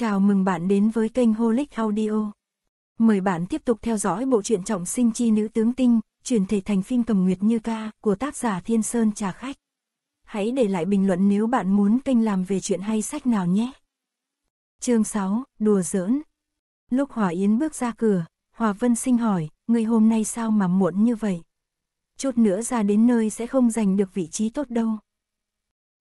Chào mừng bạn đến với kênh Holic Audio. Mời bạn tiếp tục theo dõi bộ truyện trọng sinh chi nữ tướng tinh, chuyển thể thành phim cầm nguyệt như ca của tác giả Thiên Sơn Trà Khách. Hãy để lại bình luận nếu bạn muốn kênh làm về chuyện hay sách nào nhé. Chương 6, đùa giỡn. Lúc Hòa Yến bước ra cửa, Hòa Vân Sinh hỏi, người hôm nay sao mà muộn như vậy? Chút nữa ra đến nơi sẽ không giành được vị trí tốt đâu.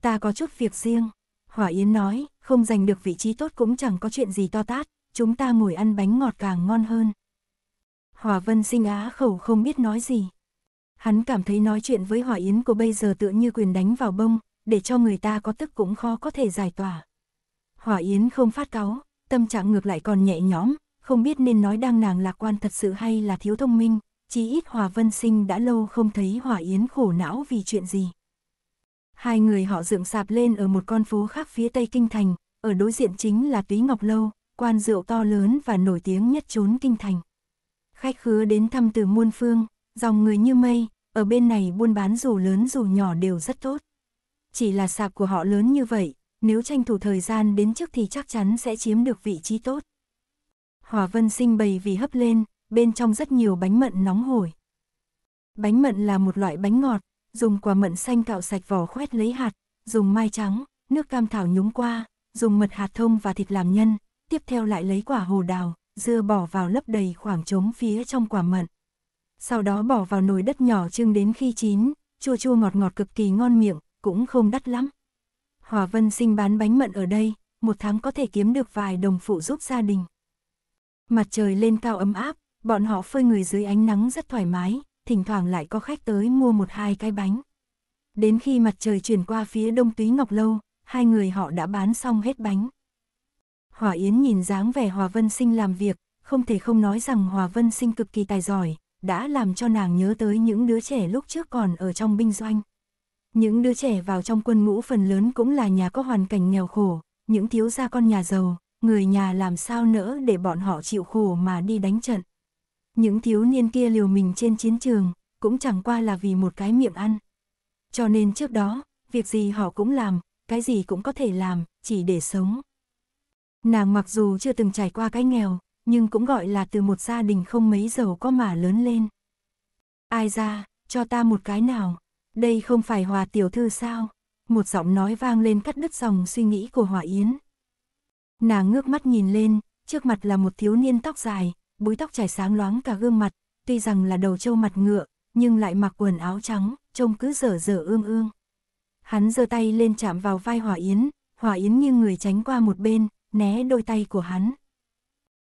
Ta có chút việc riêng. Hỏa Yến nói, không giành được vị trí tốt cũng chẳng có chuyện gì to tát, chúng ta ngồi ăn bánh ngọt càng ngon hơn. Hòa Vân sinh á khẩu không biết nói gì. Hắn cảm thấy nói chuyện với Hòa Yến của bây giờ tựa như quyền đánh vào bông, để cho người ta có tức cũng khó có thể giải tỏa. Hòa Yến không phát cáu, tâm trạng ngược lại còn nhẹ nhõm, không biết nên nói đang nàng lạc quan thật sự hay là thiếu thông minh, chí ít Hòa Vân sinh đã lâu không thấy Hòa Yến khổ não vì chuyện gì. Hai người họ dựng sạp lên ở một con phố khác phía tây kinh thành, ở đối diện chính là Túy Ngọc Lâu, quan rượu to lớn và nổi tiếng nhất trốn kinh thành. Khách khứa đến thăm từ muôn phương, dòng người như mây, ở bên này buôn bán dù lớn dù nhỏ đều rất tốt. Chỉ là sạp của họ lớn như vậy, nếu tranh thủ thời gian đến trước thì chắc chắn sẽ chiếm được vị trí tốt. hòa vân sinh bày vì hấp lên, bên trong rất nhiều bánh mận nóng hổi. Bánh mận là một loại bánh ngọt, dùng quả mận xanh cạo sạch vỏ khoét lấy hạt, dùng mai trắng, nước cam thảo nhúng qua, dùng mật hạt thông và thịt làm nhân, tiếp theo lại lấy quả hồ đào, dưa bỏ vào lấp đầy khoảng trống phía trong quả mận. Sau đó bỏ vào nồi đất nhỏ chưng đến khi chín, chua chua ngọt ngọt cực kỳ ngon miệng, cũng không đắt lắm. Hòa Vân Sinh bán bánh mận ở đây, một tháng có thể kiếm được vài đồng phụ giúp gia đình. Mặt trời lên cao ấm áp, bọn họ phơi người dưới ánh nắng rất thoải mái, thỉnh thoảng lại có khách tới mua một hai cái bánh. Đến khi mặt trời chuyển qua phía đông túy ngọc lâu, hai người họ đã bán xong hết bánh. Hòa Yến nhìn dáng vẻ Hòa Vân Sinh làm việc, không thể không nói rằng Hòa Vân Sinh cực kỳ tài giỏi, đã làm cho nàng nhớ tới những đứa trẻ lúc trước còn ở trong binh doanh. Những đứa trẻ vào trong quân ngũ phần lớn cũng là nhà có hoàn cảnh nghèo khổ, những thiếu gia con nhà giàu, người nhà làm sao nỡ để bọn họ chịu khổ mà đi đánh trận. Những thiếu niên kia liều mình trên chiến trường, cũng chẳng qua là vì một cái miệng ăn. Cho nên trước đó, việc gì họ cũng làm, cái gì cũng có thể làm, chỉ để sống. Nàng mặc dù chưa từng trải qua cái nghèo, nhưng cũng gọi là từ một gia đình không mấy giàu có mà lớn lên. Ai ra, cho ta một cái nào, đây không phải hòa tiểu thư sao? Một giọng nói vang lên cắt đứt dòng suy nghĩ của Hòa Yến. Nàng ngước mắt nhìn lên, trước mặt là một thiếu niên tóc dài, búi tóc trải sáng loáng cả gương mặt, tuy rằng là đầu trâu mặt ngựa, nhưng lại mặc quần áo trắng, trông cứ dở dở ương ương. Hắn giơ tay lên chạm vào vai Hòa Yến, Hòa Yến nghiêng người tránh qua một bên, né đôi tay của hắn.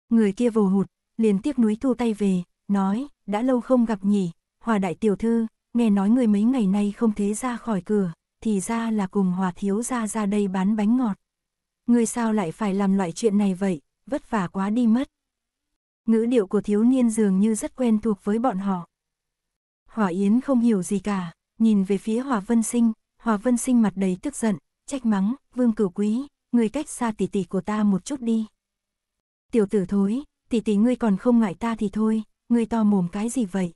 Người kia vồ hụt, liền tiếc núi thu tay về, nói, đã lâu không gặp nhỉ, Hòa Đại Tiểu Thư, nghe nói người mấy ngày nay không thế ra khỏi cửa, thì ra là cùng Hòa Thiếu ra ra đây bán bánh ngọt. Người sao lại phải làm loại chuyện này vậy, vất vả quá đi mất. Ngữ điệu của thiếu niên dường như rất quen thuộc với bọn họ. Hỏa Yến không hiểu gì cả, nhìn về phía Hòa Vân Sinh, Hòa Vân Sinh mặt đầy tức giận, trách mắng, vương cửu quý, người cách xa tỷ tỷ của ta một chút đi. Tiểu tử thối, tỷ tỷ ngươi còn không ngại ta thì thôi, ngươi to mồm cái gì vậy?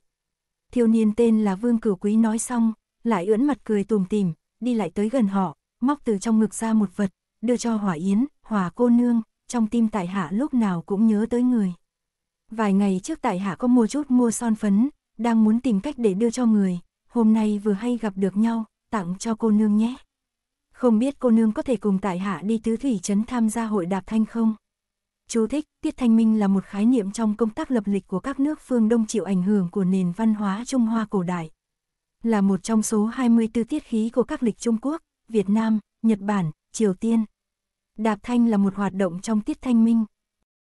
Thiếu niên tên là Vương Cửu Quý nói xong, lại ưỡn mặt cười tùm tìm, đi lại tới gần họ, móc từ trong ngực ra một vật, đưa cho Hỏa Yến, Hỏa cô nương, trong tim tại hạ lúc nào cũng nhớ tới người. Vài ngày trước tại hạ có mua chút mua son phấn, đang muốn tìm cách để đưa cho người, hôm nay vừa hay gặp được nhau, tặng cho cô nương nhé. Không biết cô nương có thể cùng tại hạ đi tứ thủy trấn tham gia hội đạp thanh không? Chú thích, tiết thanh minh là một khái niệm trong công tác lập lịch của các nước phương Đông chịu ảnh hưởng của nền văn hóa Trung Hoa cổ đại. Là một trong số 24 tiết khí của các lịch Trung Quốc, Việt Nam, Nhật Bản, Triều Tiên. Đạp thanh là một hoạt động trong tiết thanh minh.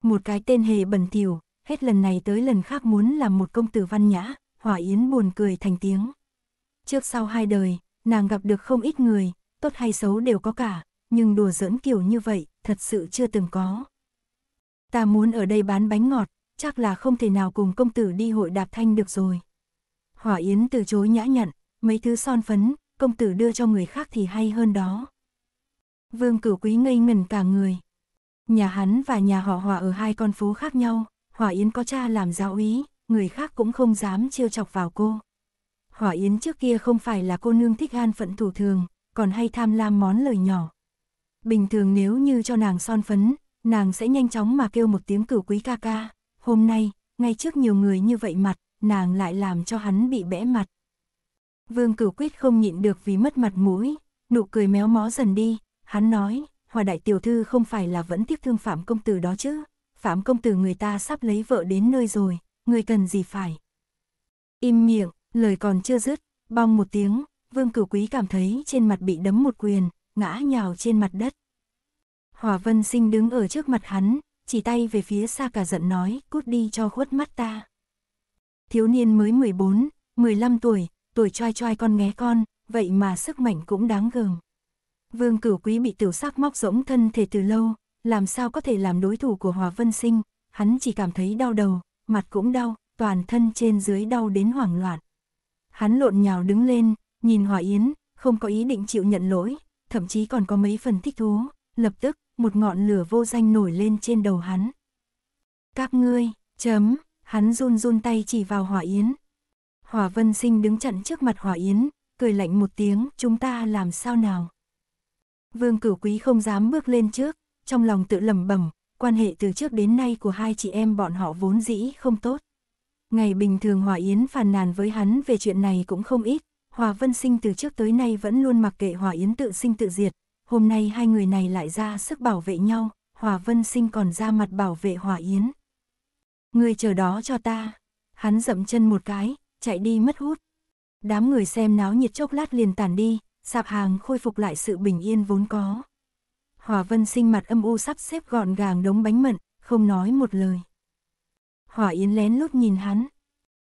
Một cái tên hề bẩn thỉu, hết lần này tới lần khác muốn làm một công tử văn nhã, hỏa yến buồn cười thành tiếng. Trước sau hai đời, nàng gặp được không ít người, tốt hay xấu đều có cả, nhưng đùa giỡn kiểu như vậy, thật sự chưa từng có. Ta muốn ở đây bán bánh ngọt, chắc là không thể nào cùng công tử đi hội đạp thanh được rồi. Hỏa Yến từ chối nhã nhặn, mấy thứ son phấn, công tử đưa cho người khác thì hay hơn đó. Vương cửu quý ngây ngẩn cả người. Nhà hắn và nhà họ hòa ở hai con phố khác nhau, Hỏa Yến có cha làm giáo úy, người khác cũng không dám trêu chọc vào cô. Hỏa Yến trước kia không phải là cô nương thích gan phận thủ thường, còn hay tham lam món lời nhỏ. Bình thường nếu như cho nàng son phấn, nàng sẽ nhanh chóng mà kêu một tiếng cửu quý ca ca. Hôm nay, ngay trước nhiều người như vậy mặt, nàng lại làm cho hắn bị bẽ mặt. Vương cửu quyết không nhịn được vì mất mặt mũi, nụ cười méo mó dần đi, hắn nói, hòa đại tiểu thư không phải là vẫn tiếp thương phạm công tử đó chứ. Phạm công tử người ta sắp lấy vợ đến nơi rồi, người cần gì phải. Im miệng, lời còn chưa dứt, bong một tiếng, vương cửu quý cảm thấy trên mặt bị đấm một quyền, ngã nhào trên mặt đất. Hòa vân sinh đứng ở trước mặt hắn, chỉ tay về phía xa cả giận nói, cút đi cho khuất mắt ta. Thiếu niên mới 14, 15 tuổi, tuổi trai trai con nghé con, vậy mà sức mạnh cũng đáng gờm. Vương cửu quý bị tiểu sắc móc rỗng thân thể từ lâu, làm sao có thể làm đối thủ của Hòa Vân Sinh, hắn chỉ cảm thấy đau đầu, mặt cũng đau, toàn thân trên dưới đau đến hoảng loạn. Hắn lộn nhào đứng lên, nhìn Hòa Yến, không có ý định chịu nhận lỗi, thậm chí còn có mấy phần thích thú, lập tức, một ngọn lửa vô danh nổi lên trên đầu hắn. Các ngươi, chấm, hắn run run tay chỉ vào Hòa Yến. Hòa Vân Sinh đứng chặn trước mặt Hòa Yến, cười lạnh một tiếng, chúng ta làm sao nào? Vương cửu quý không dám bước lên trước, trong lòng tự lầm bẩm quan hệ từ trước đến nay của hai chị em bọn họ vốn dĩ không tốt. Ngày bình thường Hòa Yến phàn nàn với hắn về chuyện này cũng không ít, Hòa Vân Sinh từ trước tới nay vẫn luôn mặc kệ Hòa Yến tự sinh tự diệt, hôm nay hai người này lại ra sức bảo vệ nhau, Hòa Vân Sinh còn ra mặt bảo vệ Hòa Yến. Người chờ đó cho ta, hắn dậm chân một cái, chạy đi mất hút. Đám người xem náo nhiệt chốc lát liền tản đi, sạp hàng khôi phục lại sự bình yên vốn có. Hòa Vân sinh mặt âm u sắp xếp gọn gàng đống bánh mận, không nói một lời. Hòa Yến lén lút nhìn hắn.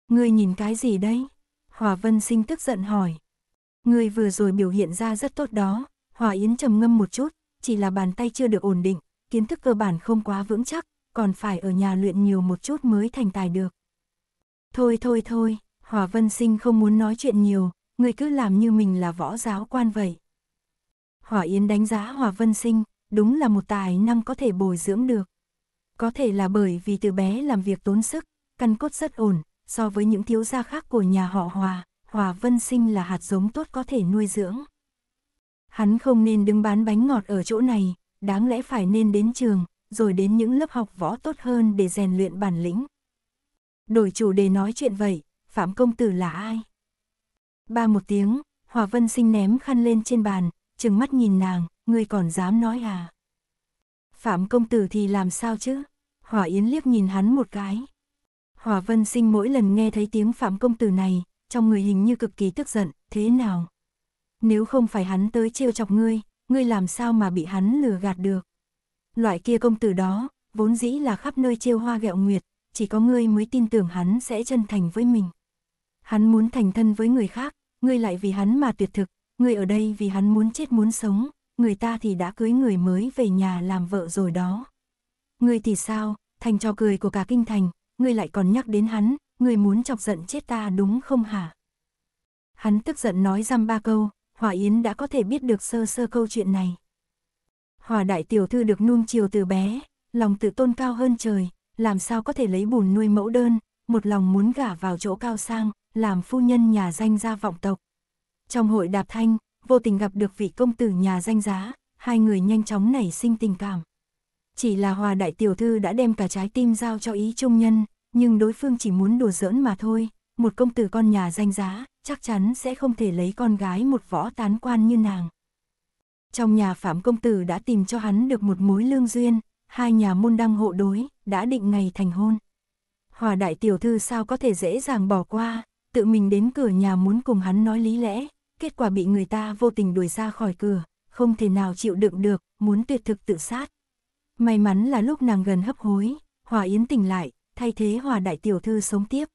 Ngươi nhìn cái gì đấy? Hòa Vân sinh tức giận hỏi. Ngươi vừa rồi biểu hiện ra rất tốt đó. Hòa Yến trầm ngâm một chút, chỉ là bàn tay chưa được ổn định, kiến thức cơ bản không quá vững chắc, còn phải ở nhà luyện nhiều một chút mới thành tài được. Thôi thôi thôi, Hòa Vân Sinh không muốn nói chuyện nhiều, ngươi cứ làm như mình là võ giáo quan vậy. Hỏa Yến đánh giá Hòa Vân Sinh, đúng là một tài năng có thể bồi dưỡng được. Có thể là bởi vì từ bé làm việc tốn sức, căn cốt rất ổn, so với những thiếu gia khác của nhà họ Hòa, Hòa Vân Sinh là hạt giống tốt có thể nuôi dưỡng. Hắn không nên đứng bán bánh ngọt ở chỗ này, đáng lẽ phải nên đến trường, rồi đến những lớp học võ tốt hơn để rèn luyện bản lĩnh. Đổi chủ đề nói chuyện vậy, Phạm Công Tử là ai? Ba một tiếng, Hòa Vân Sinh ném khăn lên trên bàn, trừng mắt nhìn nàng, ngươi còn dám nói à? Phạm công tử thì làm sao chứ? Hỏa Yến liếc nhìn hắn một cái. Hỏa Vân Sinh mỗi lần nghe thấy tiếng Phạm công tử này, trong người hình như cực kỳ tức giận, thế nào? Nếu không phải hắn tới trêu chọc ngươi, ngươi làm sao mà bị hắn lừa gạt được? Loại kia công tử đó, vốn dĩ là khắp nơi trêu hoa gẹo nguyệt, chỉ có ngươi mới tin tưởng hắn sẽ chân thành với mình. Hắn muốn thành thân với người khác, ngươi lại vì hắn mà tuyệt thực, ngươi ở đây vì hắn muốn chết muốn sống, người ta thì đã cưới người mới về nhà làm vợ rồi đó. Người thì sao, thành trò cười của cả kinh thành, người lại còn nhắc đến hắn, người muốn chọc giận chết ta đúng không hả? Hắn tức giận nói răm ba câu, Hòa Yến đã có thể biết được sơ sơ câu chuyện này. Hòa đại tiểu thư được nuông chiều từ bé, lòng tự tôn cao hơn trời, làm sao có thể lấy bùn nuôi mẫu đơn, một lòng muốn gả vào chỗ cao sang, làm phu nhân nhà danh gia vọng tộc. Trong hội đạp thanh, vô tình gặp được vị công tử nhà danh giá, hai người nhanh chóng nảy sinh tình cảm. Chỉ là hòa đại tiểu thư đã đem cả trái tim giao cho ý trung nhân, nhưng đối phương chỉ muốn đùa giỡn mà thôi, một công tử con nhà danh giá, chắc chắn sẽ không thể lấy con gái một võ tán quan như nàng. Trong nhà Phạm Công Tử đã tìm cho hắn được một mối lương duyên, hai nhà môn đăng hộ đối, đã định ngày thành hôn. Hòa đại tiểu thư sao có thể dễ dàng bỏ qua, tự mình đến cửa nhà muốn cùng hắn nói lý lẽ, kết quả bị người ta vô tình đuổi ra khỏi cửa, không thể nào chịu đựng được, muốn tuyệt thực tự sát. May mắn là lúc nàng gần hấp hối, Hòa Yến tỉnh lại, thay thế Hòa Đại Tiểu Thư sống tiếp.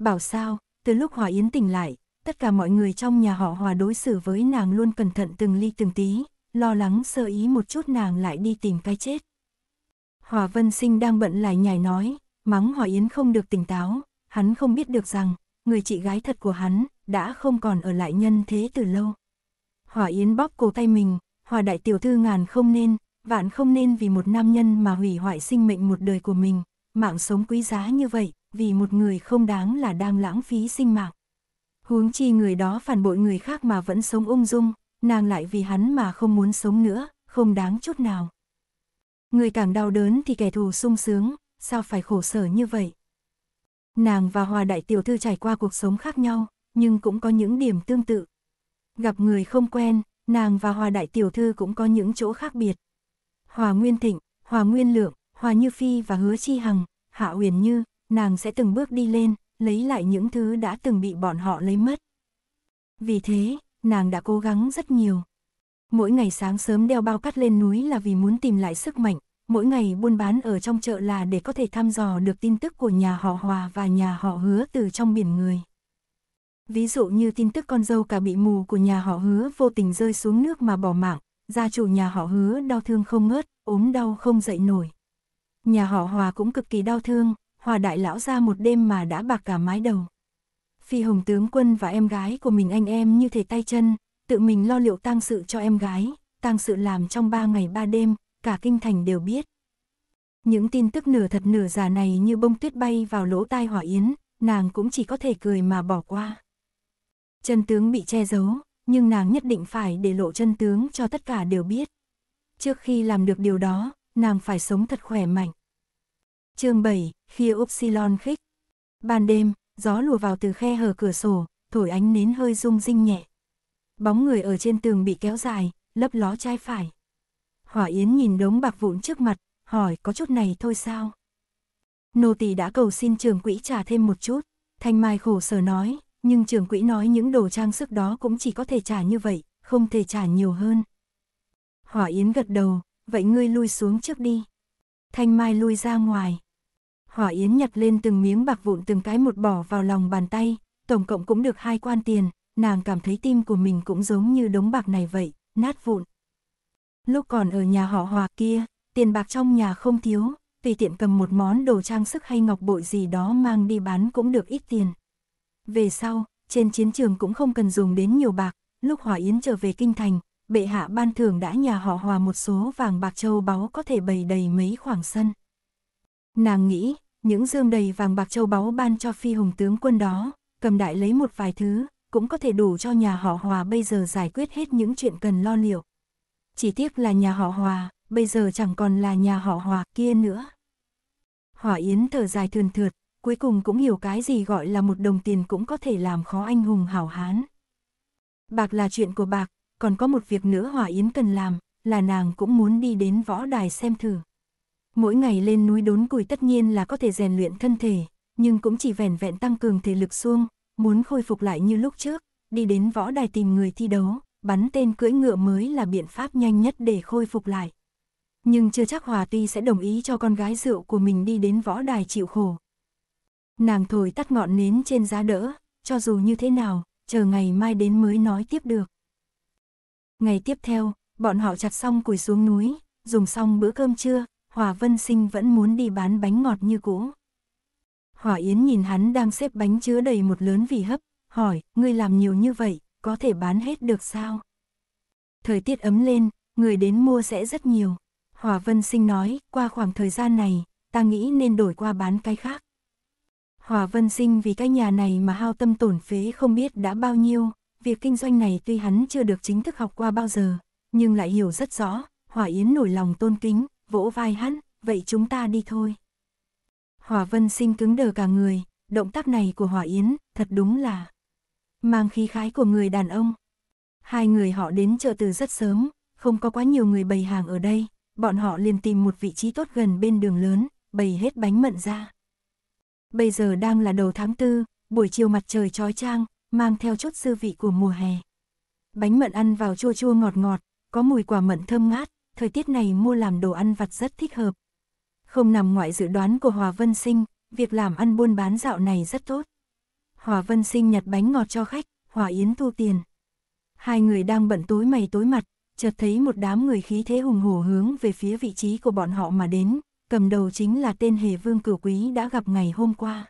Bảo sao, từ lúc Hòa Yến tỉnh lại, tất cả mọi người trong nhà họ Hòa đối xử với nàng luôn cẩn thận từng ly từng tí, lo lắng sơ ý một chút nàng lại đi tìm cái chết. Hòa Vân Sinh đang bận lại nhảy nói, mắng Hòa Yến không được tỉnh táo, hắn không biết được rằng, người chị gái thật của hắn, đã không còn ở lại nhân thế từ lâu. Hòa Yến bóp cổ tay mình, Hòa đại tiểu thư ngàn không nên, vạn không nên vì một nam nhân mà hủy hoại sinh mệnh một đời của mình, mạng sống quý giá như vậy, vì một người không đáng là đang lãng phí sinh mạng. Huống chi người đó phản bội người khác mà vẫn sống ung dung, nàng lại vì hắn mà không muốn sống nữa, không đáng chút nào. Người càng đau đớn thì kẻ thù sung sướng, sao phải khổ sở như vậy? Nàng và Hòa Đại Tiểu Thư trải qua cuộc sống khác nhau, nhưng cũng có những điểm tương tự. Gặp người không quen, nàng và Hòa Đại Tiểu Thư cũng có những chỗ khác biệt. Hòa Nguyên Thịnh, Hòa Nguyên Lượng, Hòa Như Phi và Hứa Chi Hằng, Hạ Uyển Như, nàng sẽ từng bước đi lên, lấy lại những thứ đã từng bị bọn họ lấy mất. Vì thế, nàng đã cố gắng rất nhiều. Mỗi ngày sáng sớm đeo bao cắt lên núi là vì muốn tìm lại sức mạnh, mỗi ngày buôn bán ở trong chợ là để có thể thăm dò được tin tức của nhà họ Hòa và nhà họ Hứa từ trong biển người. Ví dụ như tin tức con dâu cả bị mù của nhà họ Hứa vô tình rơi xuống nước mà bỏ mạng, gia chủ nhà họ Hứa đau thương không ngớt, ốm đau không dậy nổi. Nhà họ Hòa cũng cực kỳ đau thương, Hòa đại lão ra một đêm mà đã bạc cả mái đầu. Phi Hồng tướng quân và em gái của mình anh em như thể tay chân, tự mình lo liệu tang sự cho em gái, tang sự làm trong ba ngày ba đêm, cả kinh thành đều biết. Những tin tức nửa thật nửa giả này như bông tuyết bay vào lỗ tai hỏa yến, nàng cũng chỉ có thể cười mà bỏ qua. Chân tướng bị che giấu, nhưng nàng nhất định phải để lộ chân tướng cho tất cả đều biết. Trước khi làm được điều đó, nàng phải sống thật khỏe mạnh. chương 7, khi Upsilon khích. Ban đêm, gió lùa vào từ khe hở cửa sổ, thổi ánh nến hơi rung rinh nhẹ. Bóng người ở trên tường bị kéo dài, lấp ló trái phải. Hỏa Yến nhìn đống bạc vụn trước mặt, hỏi có chút này thôi sao? Nô tỳ đã cầu xin trường quỹ trả thêm một chút, Thanh Mai khổ sở nói, nhưng trường quỹ nói những đồ trang sức đó cũng chỉ có thể trả như vậy, không thể trả nhiều hơn. Hỏa Yến gật đầu, vậy ngươi lui xuống trước đi. Thanh Mai lui ra ngoài. Hỏa Yến nhặt lên từng miếng bạc vụn từng cái một bỏ vào lòng bàn tay, tổng cộng cũng được hai quan tiền, nàng cảm thấy tim của mình cũng giống như đống bạc này vậy, nát vụn lúc còn ở nhà họ hòa kia, tiền bạc trong nhà không thiếu, tùy tiện cầm một món đồ trang sức hay ngọc bội gì đó mang đi bán cũng được ít tiền. Về sau, trên chiến trường cũng không cần dùng đến nhiều bạc, lúc Hòa Yến trở về kinh thành, bệ hạ ban thưởng đã nhà họ Hòa một số vàng bạc châu báu có thể bày đầy mấy khoảng sân. Nàng nghĩ, những dương đầy vàng bạc châu báu ban cho phi hùng tướng quân đó, cầm đại lấy một vài thứ, cũng có thể đủ cho nhà họ Hòa bây giờ giải quyết hết những chuyện cần lo liệu chỉ tiếc là nhà họ Hòa, bây giờ chẳng còn là nhà họ Hòa kia nữa. Hòa Yến thở dài thườn thượt, cuối cùng cũng hiểu cái gì gọi là một đồng tiền cũng có thể làm khó anh hùng hảo hán. Bạc là chuyện của bạc, còn có một việc nữa Hòa Yến cần làm, là nàng cũng muốn đi đến võ đài xem thử. Mỗi ngày lên núi đốn củi tất nhiên là có thể rèn luyện thân thể, nhưng cũng chỉ vẻn vẹn tăng cường thể lực xuông, muốn khôi phục lại như lúc trước, đi đến võ đài tìm người thi đấu, bắn tên cưỡi ngựa mới là biện pháp nhanh nhất để khôi phục lại. Nhưng chưa chắc Hòa Ti sẽ đồng ý cho con gái rượu của mình đi đến võ đài chịu khổ. Nàng thổi tắt ngọn nến trên giá đỡ, cho dù như thế nào, chờ ngày mai đến mới nói tiếp được. Ngày tiếp theo, bọn họ chặt xong củi xuống núi, dùng xong bữa cơm trưa, Hòa Vân Sinh vẫn muốn đi bán bánh ngọt như cũ. Hòa Yến nhìn hắn đang xếp bánh chứa đầy một lớn vì hấp, hỏi, ngươi làm nhiều như vậy, có thể bán hết được sao? Thời tiết ấm lên, người đến mua sẽ rất nhiều. Hòa Vân Sinh nói, qua khoảng thời gian này, ta nghĩ nên đổi qua bán cái khác. Hòa Vân Sinh vì cái nhà này mà hao tâm tổn phế không biết đã bao nhiêu, việc kinh doanh này tuy hắn chưa được chính thức học qua bao giờ, nhưng lại hiểu rất rõ, Hòa Yến nổi lòng tôn kính, vỗ vai hắn, vậy chúng ta đi thôi. Hòa Vân Sinh cứng đờ cả người, động tác này của Hòa Yến, thật đúng là mang khí khái của người đàn ông. Hai người họ đến chợ từ rất sớm, không có quá nhiều người bày hàng ở đây, bọn họ liền tìm một vị trí tốt gần bên đường lớn, bày hết bánh mận ra. Bây giờ đang là đầu tháng tư, buổi chiều mặt trời trói trang, mang theo chút sư vị của mùa hè. Bánh mận ăn vào chua chua ngọt ngọt, có mùi quả mận thơm ngát, thời tiết này mua làm đồ ăn vặt rất thích hợp. Không nằm ngoài dự đoán của Hòa Vân Sinh, việc làm ăn buôn bán dạo này rất tốt. Hòa Vân Sinh nhặt bánh ngọt cho khách, Hòa Yến thu tiền. Hai người đang bận tối mày tối mặt, chợt thấy một đám người khí thế hùng hổ hướng về phía vị trí của bọn họ mà đến, cầm đầu chính là tên hề vương cửu quý đã gặp ngày hôm qua.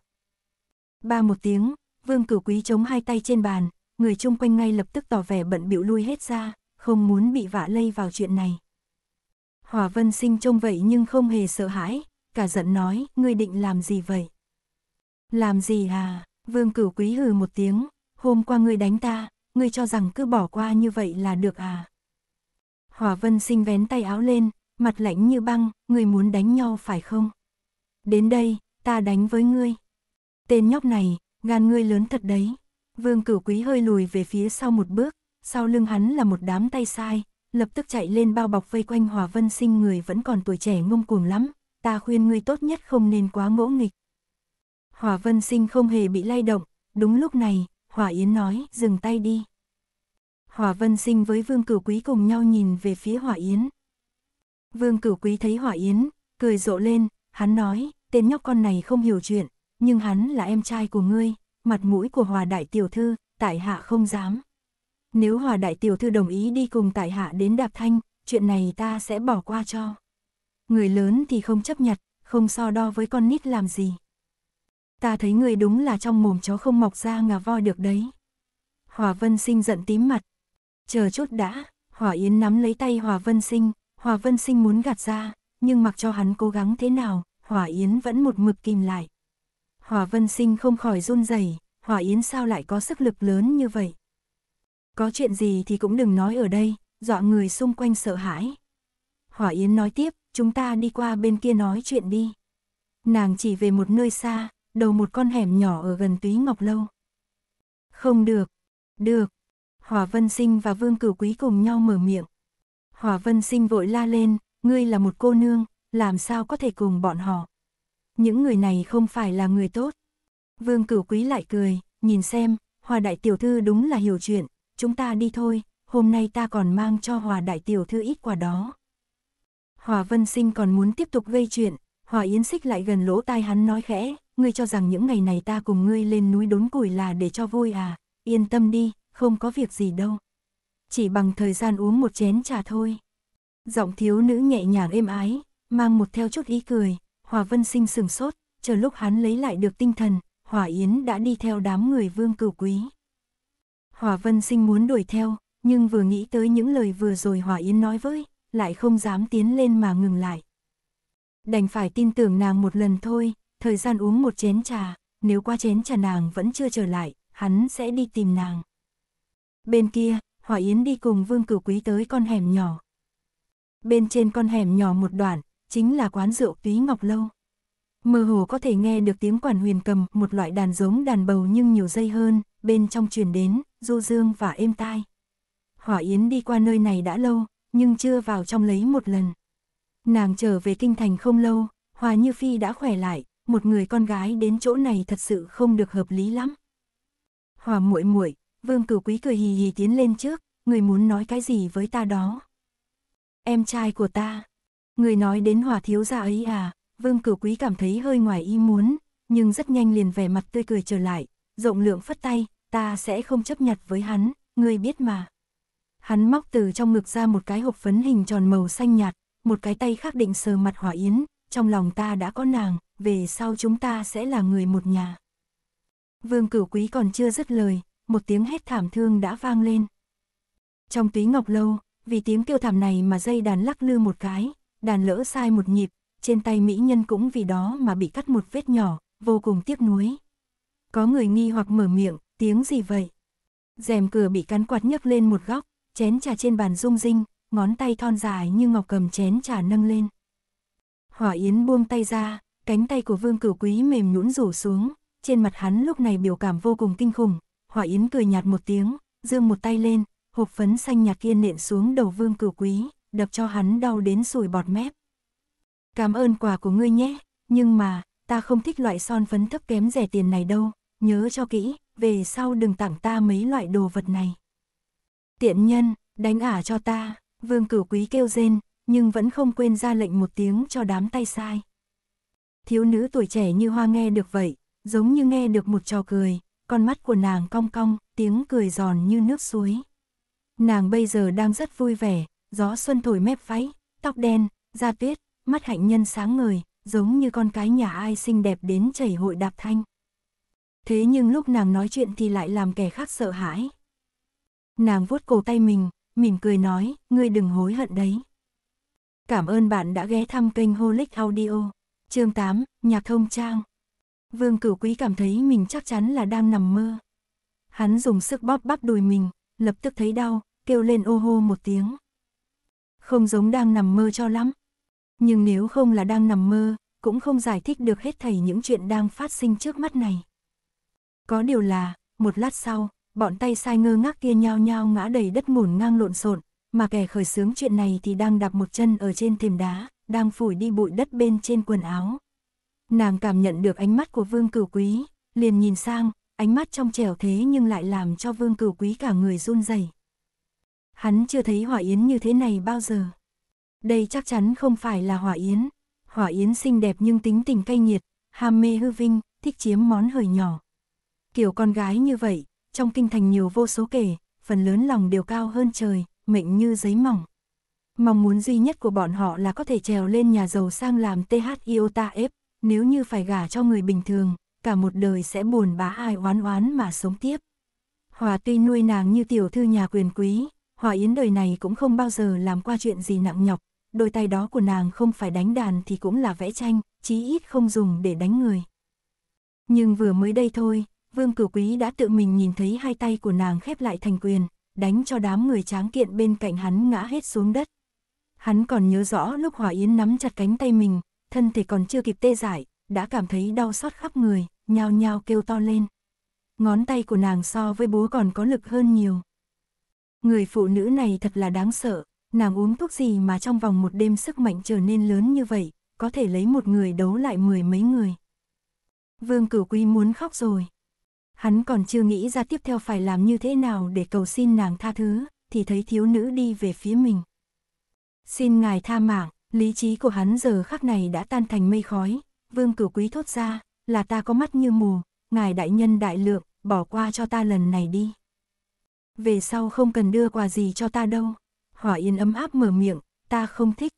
Ba một tiếng, vương cửu quý chống hai tay trên bàn, người chung quanh ngay lập tức tỏ vẻ bận bịu lui hết ra, không muốn bị vạ lây vào chuyện này. Hòa Vân Sinh trông vậy nhưng không hề sợ hãi, cả giận nói, ngươi định làm gì vậy? Làm gì à? Vương cửu quý hừ một tiếng, hôm qua ngươi đánh ta, ngươi cho rằng cứ bỏ qua như vậy là được à. Hỏa vân sinh vén tay áo lên, mặt lạnh như băng, ngươi muốn đánh nhau phải không? Đến đây, ta đánh với ngươi. Tên nhóc này, gan ngươi lớn thật đấy. Vương cửu quý hơi lùi về phía sau một bước, sau lưng hắn là một đám tay sai, lập tức chạy lên bao bọc vây quanh Hòa Vân Sinh người vẫn còn tuổi trẻ ngông cuồng lắm, ta khuyên ngươi tốt nhất không nên quá ngỗ nghịch. Hòa Vân Sinh không hề bị lay động, đúng lúc này, Hòa Yến nói, dừng tay đi. Hòa Vân Sinh với Vương Cửu Quý cùng nhau nhìn về phía Hòa Yến. Vương Cửu Quý thấy Hòa Yến, cười rộ lên, hắn nói, tên nhóc con này không hiểu chuyện, nhưng hắn là em trai của ngươi, mặt mũi của Hòa Đại Tiểu Thư, tại hạ không dám. Nếu Hòa Đại Tiểu Thư đồng ý đi cùng tại hạ đến đạp thanh, chuyện này ta sẽ bỏ qua cho. Người lớn thì không chấp nhặt, không so đo với con nít làm gì ta thấy ngươi đúng là trong mồm chó không mọc ra ngà voi được đấy. Hòa Vân Sinh giận tím mặt. Chờ chút đã, Hòa Yến nắm lấy tay Hòa Vân Sinh, Hòa Vân Sinh muốn gạt ra, nhưng mặc cho hắn cố gắng thế nào, Hòa Yến vẫn một mực kìm lại. Hòa Vân Sinh không khỏi run rẩy, Hòa Yến sao lại có sức lực lớn như vậy? Có chuyện gì thì cũng đừng nói ở đây, dọa người xung quanh sợ hãi. Hòa Yến nói tiếp, chúng ta đi qua bên kia nói chuyện đi. Nàng chỉ về một nơi xa, đầu một con hẻm nhỏ ở gần túy ngọc lâu. Không được, được. Hòa Vân Sinh và Vương Cửu Quý cùng nhau mở miệng. Hòa Vân Sinh vội la lên, ngươi là một cô nương, làm sao có thể cùng bọn họ. Những người này không phải là người tốt. Vương Cửu Quý lại cười, nhìn xem, Hòa Đại Tiểu Thư đúng là hiểu chuyện, chúng ta đi thôi, hôm nay ta còn mang cho Hòa Đại Tiểu Thư ít quà đó. Hòa Vân Sinh còn muốn tiếp tục gây chuyện, Hòa Yến Xích lại gần lỗ tai hắn nói khẽ, ngươi cho rằng những ngày này ta cùng ngươi lên núi đốn củi là để cho vui à, yên tâm đi, không có việc gì đâu. Chỉ bằng thời gian uống một chén trà thôi. Giọng thiếu nữ nhẹ nhàng êm ái, mang một theo chút ý cười, Hòa Vân Sinh sừng sốt, chờ lúc hắn lấy lại được tinh thần, Hòa Yến đã đi theo đám người vương cửu quý. Hòa Vân Sinh muốn đuổi theo, nhưng vừa nghĩ tới những lời vừa rồi Hòa Yến nói với, lại không dám tiến lên mà ngừng lại đành phải tin tưởng nàng một lần thôi, thời gian uống một chén trà, nếu qua chén trà nàng vẫn chưa trở lại, hắn sẽ đi tìm nàng. Bên kia, Hỏa Yến đi cùng Vương Cửu Quý tới con hẻm nhỏ. Bên trên con hẻm nhỏ một đoạn, chính là quán rượu Túy Ngọc Lâu. Mơ hồ có thể nghe được tiếng quản huyền cầm, một loại đàn giống đàn bầu nhưng nhiều dây hơn, bên trong truyền đến, du dương và êm tai. Hỏa Yến đi qua nơi này đã lâu, nhưng chưa vào trong lấy một lần. Nàng trở về kinh thành không lâu, Hòa Như Phi đã khỏe lại, một người con gái đến chỗ này thật sự không được hợp lý lắm. Hòa muội muội, Vương Cửu Quý cười hì hì tiến lên trước, người muốn nói cái gì với ta đó? Em trai của ta, người nói đến Hòa thiếu gia ấy à? Vương Cửu Quý cảm thấy hơi ngoài ý muốn, nhưng rất nhanh liền vẻ mặt tươi cười trở lại, rộng lượng phất tay, ta sẽ không chấp nhặt với hắn, người biết mà. Hắn móc từ trong ngực ra một cái hộp phấn hình tròn màu xanh nhạt, một cái tay khác định sờ mặt hỏa yến, trong lòng ta đã có nàng, về sau chúng ta sẽ là người một nhà. Vương cửu quý còn chưa dứt lời, một tiếng hét thảm thương đã vang lên. Trong túy ngọc lâu, vì tiếng kêu thảm này mà dây đàn lắc lư một cái, đàn lỡ sai một nhịp, trên tay mỹ nhân cũng vì đó mà bị cắt một vết nhỏ, vô cùng tiếc nuối. Có người nghi hoặc mở miệng, tiếng gì vậy? rèm cửa bị cắn quạt nhấc lên một góc, chén trà trên bàn rung rinh, ngón tay thon dài như ngọc cầm chén trà nâng lên. Hỏa Yến buông tay ra, cánh tay của Vương Cửu Quý mềm nhũn rủ xuống, trên mặt hắn lúc này biểu cảm vô cùng kinh khủng, Hỏa Yến cười nhạt một tiếng, dương một tay lên, hộp phấn xanh nhạt kia nện xuống đầu Vương Cửu Quý, đập cho hắn đau đến sùi bọt mép. Cảm ơn quà của ngươi nhé, nhưng mà, ta không thích loại son phấn thấp kém rẻ tiền này đâu, nhớ cho kỹ, về sau đừng tặng ta mấy loại đồ vật này. Tiện nhân, đánh ả cho ta. Vương cửu quý kêu rên, nhưng vẫn không quên ra lệnh một tiếng cho đám tay sai. Thiếu nữ tuổi trẻ như hoa nghe được vậy, giống như nghe được một trò cười, con mắt của nàng cong cong, tiếng cười giòn như nước suối. Nàng bây giờ đang rất vui vẻ, gió xuân thổi mép váy, tóc đen, da tuyết, mắt hạnh nhân sáng ngời, giống như con cái nhà ai xinh đẹp đến chảy hội đạp thanh. Thế nhưng lúc nàng nói chuyện thì lại làm kẻ khác sợ hãi. Nàng vuốt cổ tay mình, mỉm cười nói, ngươi đừng hối hận đấy. Cảm ơn bạn đã ghé thăm kênh Holic Audio. Chương 8, Nhạc Thông Trang. Vương Cửu Quý cảm thấy mình chắc chắn là đang nằm mơ. Hắn dùng sức bóp bắp đùi mình, lập tức thấy đau, kêu lên ô hô một tiếng. Không giống đang nằm mơ cho lắm. Nhưng nếu không là đang nằm mơ, cũng không giải thích được hết thảy những chuyện đang phát sinh trước mắt này. Có điều là, một lát sau, bọn tay sai ngơ ngác kia nhao nhao ngã đầy đất ngổn ngang lộn xộn, mà kẻ khởi xướng chuyện này thì đang đạp một chân ở trên thềm đá, đang phủi đi bụi đất bên trên quần áo. Nàng cảm nhận được ánh mắt của Vương Cửu Quý, liền nhìn sang, ánh mắt trong trẻo thế nhưng lại làm cho Vương Cửu Quý cả người run rẩy. Hắn chưa thấy hỏa yến như thế này bao giờ. Đây chắc chắn không phải là hỏa yến. Hỏa yến xinh đẹp nhưng tính tình cay nghiệt, ham mê hư vinh, thích chiếm món hời nhỏ. Kiểu con gái như vậy, trong kinh thành nhiều vô số kể, phần lớn lòng đều cao hơn trời, mệnh như giấy mỏng. Mong muốn duy nhất của bọn họ là có thể trèo lên nhà giàu sang làm THIOTF, nếu như phải gả cho người bình thường, cả một đời sẽ buồn bã ai oán oán mà sống tiếp. Hòa tuy nuôi nàng như tiểu thư nhà quyền quý, Hòa Yến đời này cũng không bao giờ làm qua chuyện gì nặng nhọc, đôi tay đó của nàng không phải đánh đàn thì cũng là vẽ tranh, chí ít không dùng để đánh người. Nhưng vừa mới đây thôi, Vương Cửu Quý đã tự mình nhìn thấy hai tay của nàng khép lại thành quyền, đánh cho đám người tráng kiện bên cạnh hắn ngã hết xuống đất. Hắn còn nhớ rõ lúc Hòa Yến nắm chặt cánh tay mình, thân thể còn chưa kịp tê giải, đã cảm thấy đau xót khắp người, nhao nhao kêu to lên. Ngón tay của nàng so với bố còn có lực hơn nhiều. Người phụ nữ này thật là đáng sợ, nàng uống thuốc gì mà trong vòng một đêm sức mạnh trở nên lớn như vậy, có thể lấy một người đấu lại mười mấy người. Vương Cửu Quý muốn khóc rồi. Hắn còn chưa nghĩ ra tiếp theo phải làm như thế nào để cầu xin nàng tha thứ, thì thấy thiếu nữ đi về phía mình. Xin ngài tha mạng, lý trí của hắn giờ khắc này đã tan thành mây khói, vương cửu quý thốt ra, là ta có mắt như mù, ngài đại nhân đại lượng, bỏ qua cho ta lần này đi. Về sau không cần đưa quà gì cho ta đâu. Hỏa yên ấm áp mở miệng, ta không thích.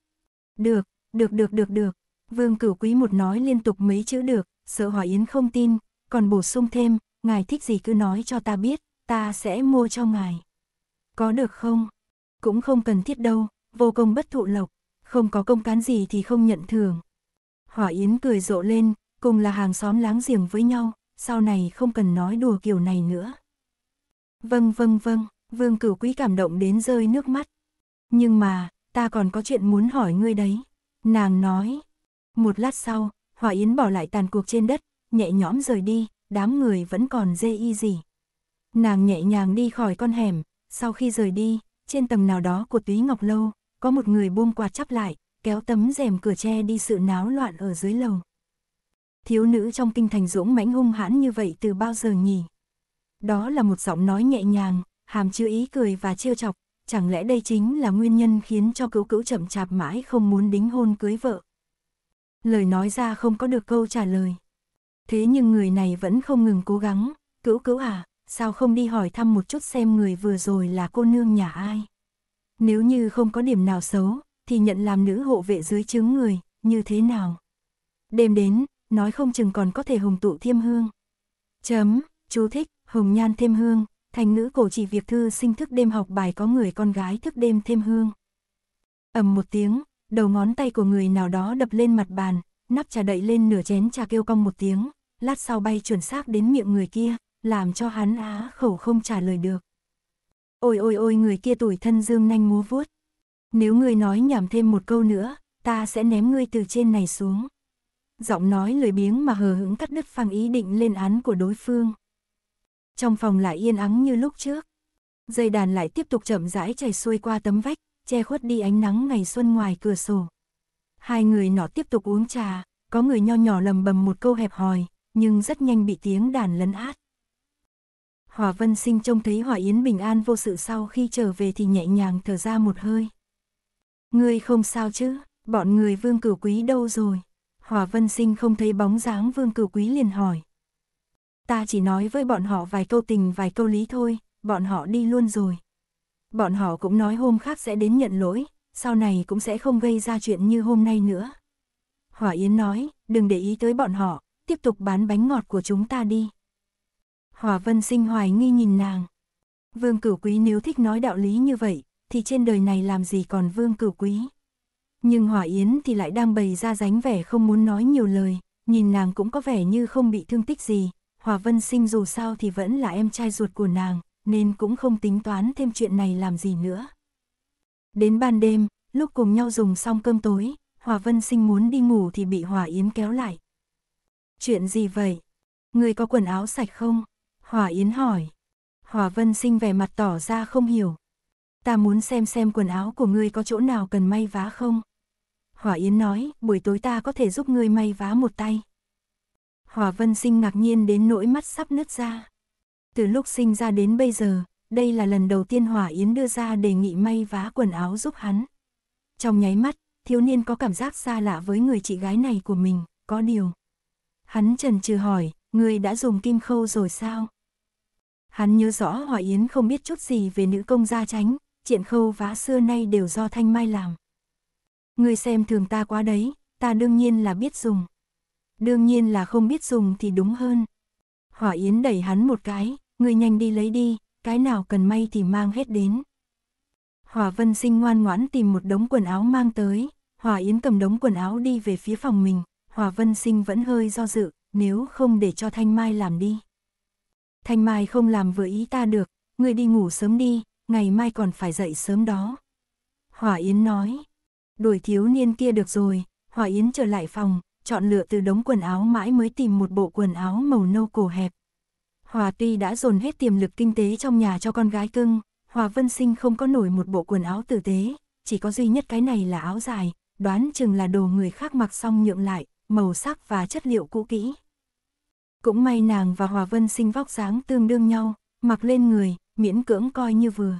Được, được được được được. Vương cửu quý một nói liên tục mấy chữ được, sợ hỏa yến không tin, còn bổ sung thêm, ngài thích gì cứ nói cho ta biết, ta sẽ mua cho ngài. Có được không? Cũng không cần thiết đâu, vô công bất thụ lộc, không có công cán gì thì không nhận thưởng. Hỏa Yến cười rộ lên, cùng là hàng xóm láng giềng với nhau, sau này không cần nói đùa kiểu này nữa. Vâng vâng vâng, Vương Cửu Quý cảm động đến rơi nước mắt. Nhưng mà, ta còn có chuyện muốn hỏi ngươi đấy. Nàng nói. Một lát sau, Hỏa Yến bỏ lại tàn cuộc trên đất, nhẹ nhõm rời đi, đám người vẫn còn dê y gì. Nàng nhẹ nhàng đi khỏi con hẻm, sau khi rời đi, trên tầng nào đó của túy ngọc lâu, có một người buông quạt chắp lại, kéo tấm rèm cửa tre đi sự náo loạn ở dưới lầu. Thiếu nữ trong kinh thành dũng mãnh hung hãn như vậy từ bao giờ nhỉ? Đó là một giọng nói nhẹ nhàng, hàm chứa ý cười và trêu chọc, chẳng lẽ đây chính là nguyên nhân khiến cho cứu cứu chậm chạp mãi không muốn đính hôn cưới vợ? Lời nói ra không có được câu trả lời. Thế nhưng người này vẫn không ngừng cố gắng, cứu cứu à, sao không đi hỏi thăm một chút xem người vừa rồi là cô nương nhà ai. Nếu như không có điểm nào xấu, thì nhận làm nữ hộ vệ dưới chứng người, như thế nào. Đêm đến, nói không chừng còn có thể hùng tụ thêm hương. Chấm, chú thích, hồng nhan thêm hương, thành ngữ cổ chỉ việc thư sinh thức đêm học bài có người con gái thức đêm thêm hương. ầm một tiếng, đầu ngón tay của người nào đó đập lên mặt bàn, nắp trà đậy lên nửa chén trà kêu cong một tiếng, lát sau bay chuẩn xác đến miệng người kia, làm cho hắn á khẩu không trả lời được. Ôi ôi ôi người kia tuổi thân dương nanh múa vuốt. Nếu ngươi nói nhảm thêm một câu nữa, ta sẽ ném ngươi từ trên này xuống. Giọng nói lười biếng mà hờ hững cắt đứt phang ý định lên án của đối phương. Trong phòng lại yên ắng như lúc trước. Dây đàn lại tiếp tục chậm rãi chảy xuôi qua tấm vách, che khuất đi ánh nắng ngày xuân ngoài cửa sổ. Hai người nọ tiếp tục uống trà, có người nho nhỏ lầm bầm một câu hẹp hòi, nhưng rất nhanh bị tiếng đàn lấn át. Hòa Vân Sinh trông thấy Hòa Yến bình an vô sự sau khi trở về thì nhẹ nhàng thở ra một hơi. Ngươi không sao chứ, bọn người Vương Cửu Quý đâu rồi? Hòa Vân Sinh không thấy bóng dáng Vương Cửu Quý liền hỏi. Ta chỉ nói với bọn họ vài câu tình vài câu lý thôi, bọn họ đi luôn rồi. Bọn họ cũng nói hôm khác sẽ đến nhận lỗi, sau này cũng sẽ không gây ra chuyện như hôm nay nữa. Hỏa Yến nói, đừng để ý tới bọn họ, tiếp tục bán bánh ngọt của chúng ta đi. Hỏa Vân Sinh hoài nghi nhìn nàng. Vương Cửu Quý nếu thích nói đạo lý như vậy, thì trên đời này làm gì còn Vương Cửu Quý. Nhưng Hỏa Yến thì lại đang bày ra dáng vẻ không muốn nói nhiều lời, nhìn nàng cũng có vẻ như không bị thương tích gì. Hỏa Vân Sinh dù sao thì vẫn là em trai ruột của nàng, nên cũng không tính toán thêm chuyện này làm gì nữa. Đến ban đêm, lúc cùng nhau dùng xong cơm tối, Hòa Vân Sinh muốn đi ngủ thì bị Hòa Yến kéo lại. Chuyện gì vậy? Người có quần áo sạch không? Hòa Yến hỏi. Hòa Vân Sinh vẻ mặt tỏ ra không hiểu. Ta muốn xem xem quần áo của ngươi có chỗ nào cần may vá không? Hòa Yến nói, buổi tối ta có thể giúp ngươi may vá một tay. Hòa Vân Sinh ngạc nhiên đến nỗi mắt sắp nứt ra. Từ lúc sinh ra đến bây giờ, đây là lần đầu tiên Hòa Yến đưa ra đề nghị may vá quần áo giúp hắn. Trong nháy mắt, thiếu niên có cảm giác xa lạ với người chị gái này của mình, có điều. Hắn trần trừ hỏi, người đã dùng kim khâu rồi sao? Hắn nhớ rõ Hòa Yến không biết chút gì về nữ công gia tránh, triện khâu vá xưa nay đều do Thanh Mai làm. Người xem thường ta quá đấy, ta đương nhiên là biết dùng. Đương nhiên là không biết dùng thì đúng hơn. Hỏa Yến đẩy hắn một cái, người nhanh đi lấy đi, cái nào cần may thì mang hết đến. Hòa Vân Sinh ngoan ngoãn tìm một đống quần áo mang tới, Hòa Yến cầm đống quần áo đi về phía phòng mình, Hòa Vân Sinh vẫn hơi do dự, nếu không để cho Thanh Mai làm đi. Thanh Mai không làm vừa ý ta được, ngươi đi ngủ sớm đi, ngày mai còn phải dậy sớm đó. Hòa Yến nói, đuổi thiếu niên kia được rồi, Hòa Yến trở lại phòng, chọn lựa từ đống quần áo mãi mới tìm một bộ quần áo màu nâu cổ hẹp, Hòa tuy đã dồn hết tiềm lực kinh tế trong nhà cho con gái cưng, Hòa Vân Sinh không có nổi một bộ quần áo tử tế, chỉ có duy nhất cái này là áo dài, đoán chừng là đồ người khác mặc xong nhượng lại, màu sắc và chất liệu cũ kỹ. Cũng may nàng và Hòa Vân Sinh vóc dáng tương đương nhau, mặc lên người, miễn cưỡng coi như vừa.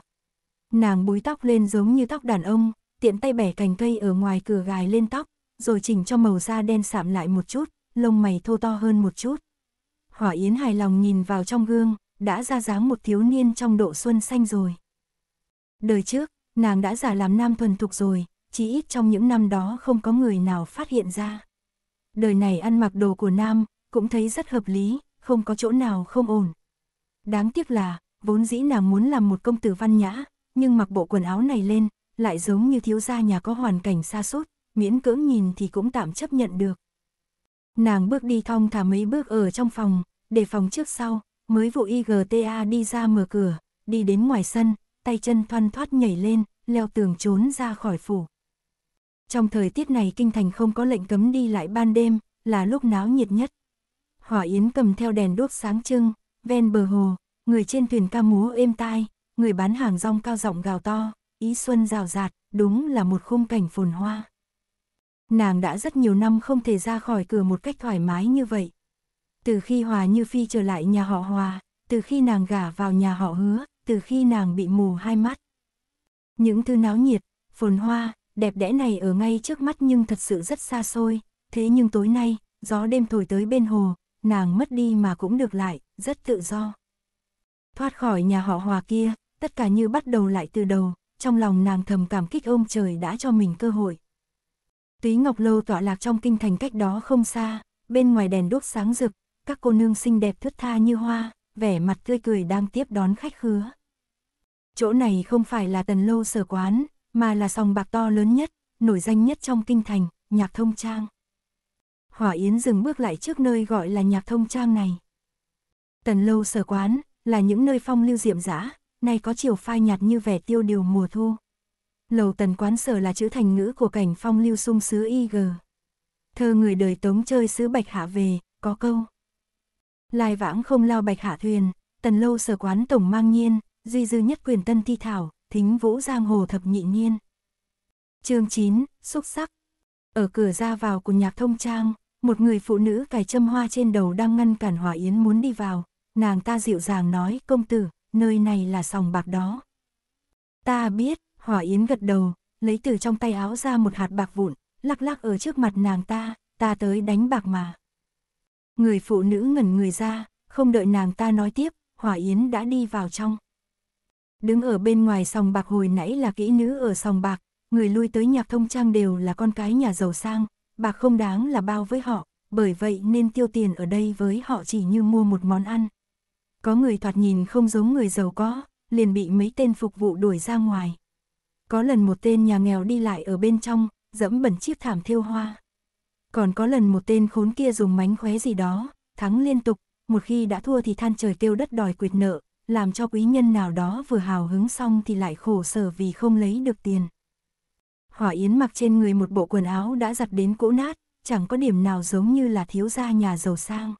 Nàng búi tóc lên giống như tóc đàn ông, tiện tay bẻ cành cây ở ngoài cửa gài lên tóc, rồi chỉnh cho màu da đen sạm lại một chút, lông mày thô to hơn một chút. Hỏa Yến hài lòng nhìn vào trong gương, đã ra dáng một thiếu niên trong độ xuân xanh rồi. Đời trước, nàng đã giả làm nam thuần thục rồi, chỉ ít trong những năm đó không có người nào phát hiện ra. Đời này ăn mặc đồ của nam, cũng thấy rất hợp lý, không có chỗ nào không ổn. Đáng tiếc là, vốn dĩ nàng muốn làm một công tử văn nhã, nhưng mặc bộ quần áo này lên, lại giống như thiếu gia nhà có hoàn cảnh xa sút miễn cưỡng nhìn thì cũng tạm chấp nhận được. Nàng bước đi thong thả mấy bước ở trong phòng, để phòng trước sau, mới vụ IGTA đi ra mở cửa, đi đến ngoài sân, tay chân thoăn thoát nhảy lên, leo tường trốn ra khỏi phủ. Trong thời tiết này kinh thành không có lệnh cấm đi lại ban đêm, là lúc náo nhiệt nhất. Hỏa Yến cầm theo đèn đuốc sáng trưng, ven bờ hồ, người trên thuyền ca múa êm tai, người bán hàng rong cao giọng gào to, ý xuân rào rạt, đúng là một khung cảnh phồn hoa nàng đã rất nhiều năm không thể ra khỏi cửa một cách thoải mái như vậy. Từ khi Hòa Như Phi trở lại nhà họ Hòa, từ khi nàng gả vào nhà họ hứa, từ khi nàng bị mù hai mắt. Những thứ náo nhiệt, phồn hoa, đẹp đẽ này ở ngay trước mắt nhưng thật sự rất xa xôi, thế nhưng tối nay, gió đêm thổi tới bên hồ, nàng mất đi mà cũng được lại, rất tự do. Thoát khỏi nhà họ hòa kia, tất cả như bắt đầu lại từ đầu, trong lòng nàng thầm cảm kích ông trời đã cho mình cơ hội, Túy Ngọc Lâu tọa lạc trong kinh thành cách đó không xa, bên ngoài đèn đốt sáng rực, các cô nương xinh đẹp thướt tha như hoa, vẻ mặt tươi cười đang tiếp đón khách khứa. Chỗ này không phải là tần lâu sở quán, mà là sòng bạc to lớn nhất, nổi danh nhất trong kinh thành, nhạc thông trang. Hỏa Yến dừng bước lại trước nơi gọi là nhạc thông trang này. Tần lâu sở quán, là những nơi phong lưu diệm giã, nay có chiều phai nhạt như vẻ tiêu điều mùa thu, lầu tần quán sở là chữ thành ngữ của cảnh phong lưu sung xứ y g. Thơ người đời tống chơi sứ bạch hạ về, có câu. Lai vãng không lao bạch hạ thuyền, tần lâu sở quán tổng mang nhiên, duy dư nhất quyền tân thi thảo, thính vũ giang hồ thập nhị nhiên. chương 9, xúc sắc. Ở cửa ra vào của nhạc thông trang, một người phụ nữ cài châm hoa trên đầu đang ngăn cản Hòa Yến muốn đi vào. Nàng ta dịu dàng nói, công tử, nơi này là sòng bạc đó. Ta biết, Hỏa Yến gật đầu, lấy từ trong tay áo ra một hạt bạc vụn, lắc lắc ở trước mặt nàng ta, ta tới đánh bạc mà. Người phụ nữ ngẩn người ra, không đợi nàng ta nói tiếp, Hỏa Yến đã đi vào trong. Đứng ở bên ngoài sòng bạc hồi nãy là kỹ nữ ở sòng bạc, người lui tới nhạc thông trang đều là con cái nhà giàu sang, bạc không đáng là bao với họ, bởi vậy nên tiêu tiền ở đây với họ chỉ như mua một món ăn. Có người thoạt nhìn không giống người giàu có, liền bị mấy tên phục vụ đuổi ra ngoài. Có lần một tên nhà nghèo đi lại ở bên trong, dẫm bẩn chiếc thảm thêu hoa. Còn có lần một tên khốn kia dùng mánh khóe gì đó, thắng liên tục, một khi đã thua thì than trời tiêu đất đòi quyệt nợ, làm cho quý nhân nào đó vừa hào hứng xong thì lại khổ sở vì không lấy được tiền. Hỏa Yến mặc trên người một bộ quần áo đã giặt đến cũ nát, chẳng có điểm nào giống như là thiếu gia nhà giàu sang.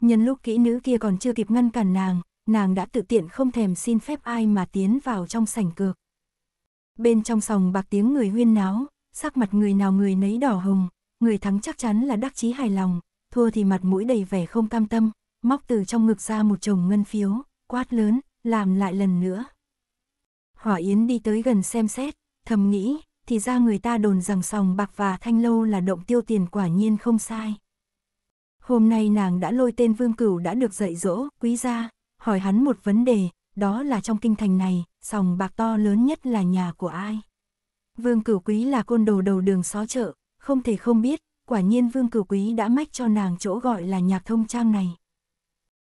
Nhân lúc kỹ nữ kia còn chưa kịp ngăn cản nàng, nàng đã tự tiện không thèm xin phép ai mà tiến vào trong sảnh cược. Bên trong sòng bạc tiếng người huyên náo, sắc mặt người nào người nấy đỏ hồng, người thắng chắc chắn là đắc chí hài lòng, thua thì mặt mũi đầy vẻ không cam tâm, móc từ trong ngực ra một chồng ngân phiếu, quát lớn, làm lại lần nữa. Hỏa Yến đi tới gần xem xét, thầm nghĩ, thì ra người ta đồn rằng sòng bạc và thanh lâu là động tiêu tiền quả nhiên không sai. Hôm nay nàng đã lôi tên Vương Cửu đã được dạy dỗ, quý gia, hỏi hắn một vấn đề, đó là trong kinh thành này, sòng bạc to lớn nhất là nhà của ai. Vương Cửu Quý là côn đồ đầu đường xó chợ, không thể không biết, quả nhiên Vương Cửu Quý đã mách cho nàng chỗ gọi là nhạc thông trang này.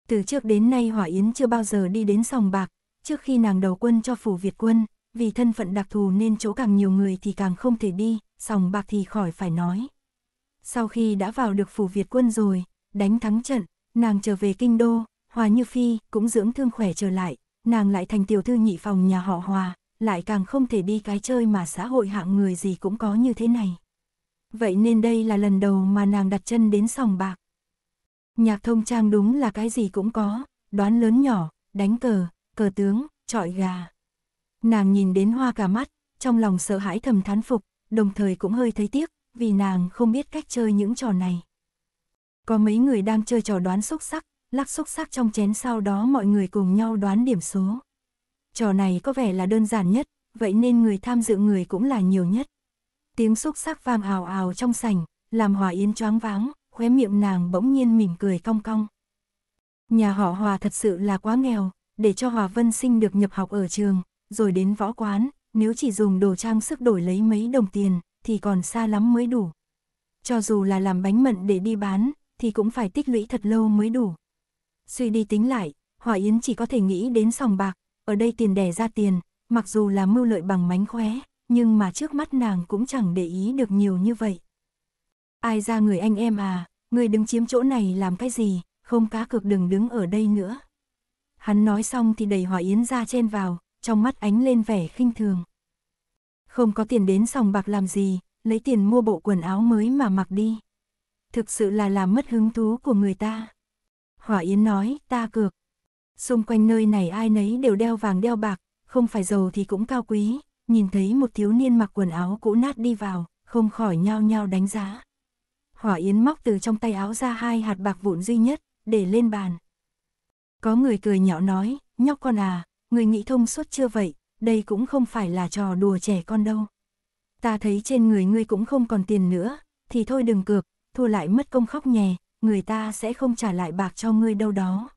Từ trước đến nay Hỏa Yến chưa bao giờ đi đến sòng bạc, trước khi nàng đầu quân cho phủ Việt quân, vì thân phận đặc thù nên chỗ càng nhiều người thì càng không thể đi, sòng bạc thì khỏi phải nói. Sau khi đã vào được phủ Việt quân rồi, đánh thắng trận, nàng trở về kinh đô, Hòa Như Phi cũng dưỡng thương khỏe trở lại, nàng lại thành tiểu thư nhị phòng nhà họ Hòa, lại càng không thể đi cái chơi mà xã hội hạng người gì cũng có như thế này. Vậy nên đây là lần đầu mà nàng đặt chân đến sòng bạc. Nhạc thông trang đúng là cái gì cũng có, đoán lớn nhỏ, đánh cờ, cờ tướng, trọi gà. Nàng nhìn đến hoa cả mắt, trong lòng sợ hãi thầm thán phục, đồng thời cũng hơi thấy tiếc, vì nàng không biết cách chơi những trò này. Có mấy người đang chơi trò đoán xúc sắc, lắc xúc sắc trong chén sau đó mọi người cùng nhau đoán điểm số. Trò này có vẻ là đơn giản nhất, vậy nên người tham dự người cũng là nhiều nhất. Tiếng xúc sắc vang ào ào trong sảnh, làm Hòa Yến choáng váng, khóe miệng nàng bỗng nhiên mỉm cười cong cong. Nhà họ Hòa thật sự là quá nghèo, để cho Hòa Vân Sinh được nhập học ở trường, rồi đến võ quán, nếu chỉ dùng đồ trang sức đổi lấy mấy đồng tiền, thì còn xa lắm mới đủ. Cho dù là làm bánh mận để đi bán, thì cũng phải tích lũy thật lâu mới đủ. Suy đi tính lại, Hòa Yến chỉ có thể nghĩ đến sòng bạc, ở đây tiền đẻ ra tiền, mặc dù là mưu lợi bằng mánh khóe, nhưng mà trước mắt nàng cũng chẳng để ý được nhiều như vậy. Ai ra người anh em à, người đứng chiếm chỗ này làm cái gì, không cá cược đừng đứng ở đây nữa. Hắn nói xong thì đẩy Hòa Yến ra chen vào, trong mắt ánh lên vẻ khinh thường. Không có tiền đến sòng bạc làm gì, lấy tiền mua bộ quần áo mới mà mặc đi. Thực sự là làm mất hứng thú của người ta. Hỏa Yến nói, ta cược. Xung quanh nơi này ai nấy đều đeo vàng đeo bạc, không phải giàu thì cũng cao quý, nhìn thấy một thiếu niên mặc quần áo cũ nát đi vào, không khỏi nhao nhao đánh giá. Hỏa Yến móc từ trong tay áo ra hai hạt bạc vụn duy nhất, để lên bàn. Có người cười nhạo nói, nhóc con à, người nghĩ thông suốt chưa vậy, đây cũng không phải là trò đùa trẻ con đâu. Ta thấy trên người ngươi cũng không còn tiền nữa, thì thôi đừng cược, thua lại mất công khóc nhè, người ta sẽ không trả lại bạc cho ngươi đâu đó.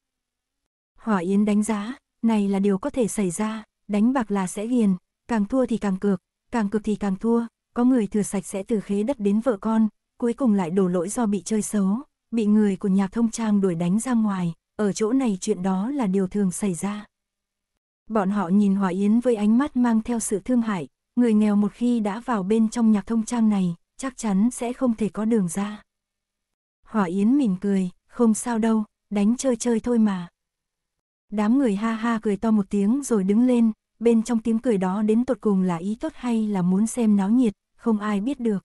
Hỏa Yến đánh giá, này là điều có thể xảy ra, đánh bạc là sẽ ghiền, càng thua thì càng cược, càng cược thì càng thua, có người thừa sạch sẽ từ khế đất đến vợ con, cuối cùng lại đổ lỗi do bị chơi xấu, bị người của nhạc thông trang đuổi đánh ra ngoài, ở chỗ này chuyện đó là điều thường xảy ra. Bọn họ nhìn Hỏa Yến với ánh mắt mang theo sự thương hại, người nghèo một khi đã vào bên trong nhạc thông trang này, chắc chắn sẽ không thể có đường ra. Hỏa Yến mỉm cười, không sao đâu, đánh chơi chơi thôi mà. Đám người ha ha cười to một tiếng rồi đứng lên, bên trong tiếng cười đó đến tột cùng là ý tốt hay là muốn xem náo nhiệt, không ai biết được.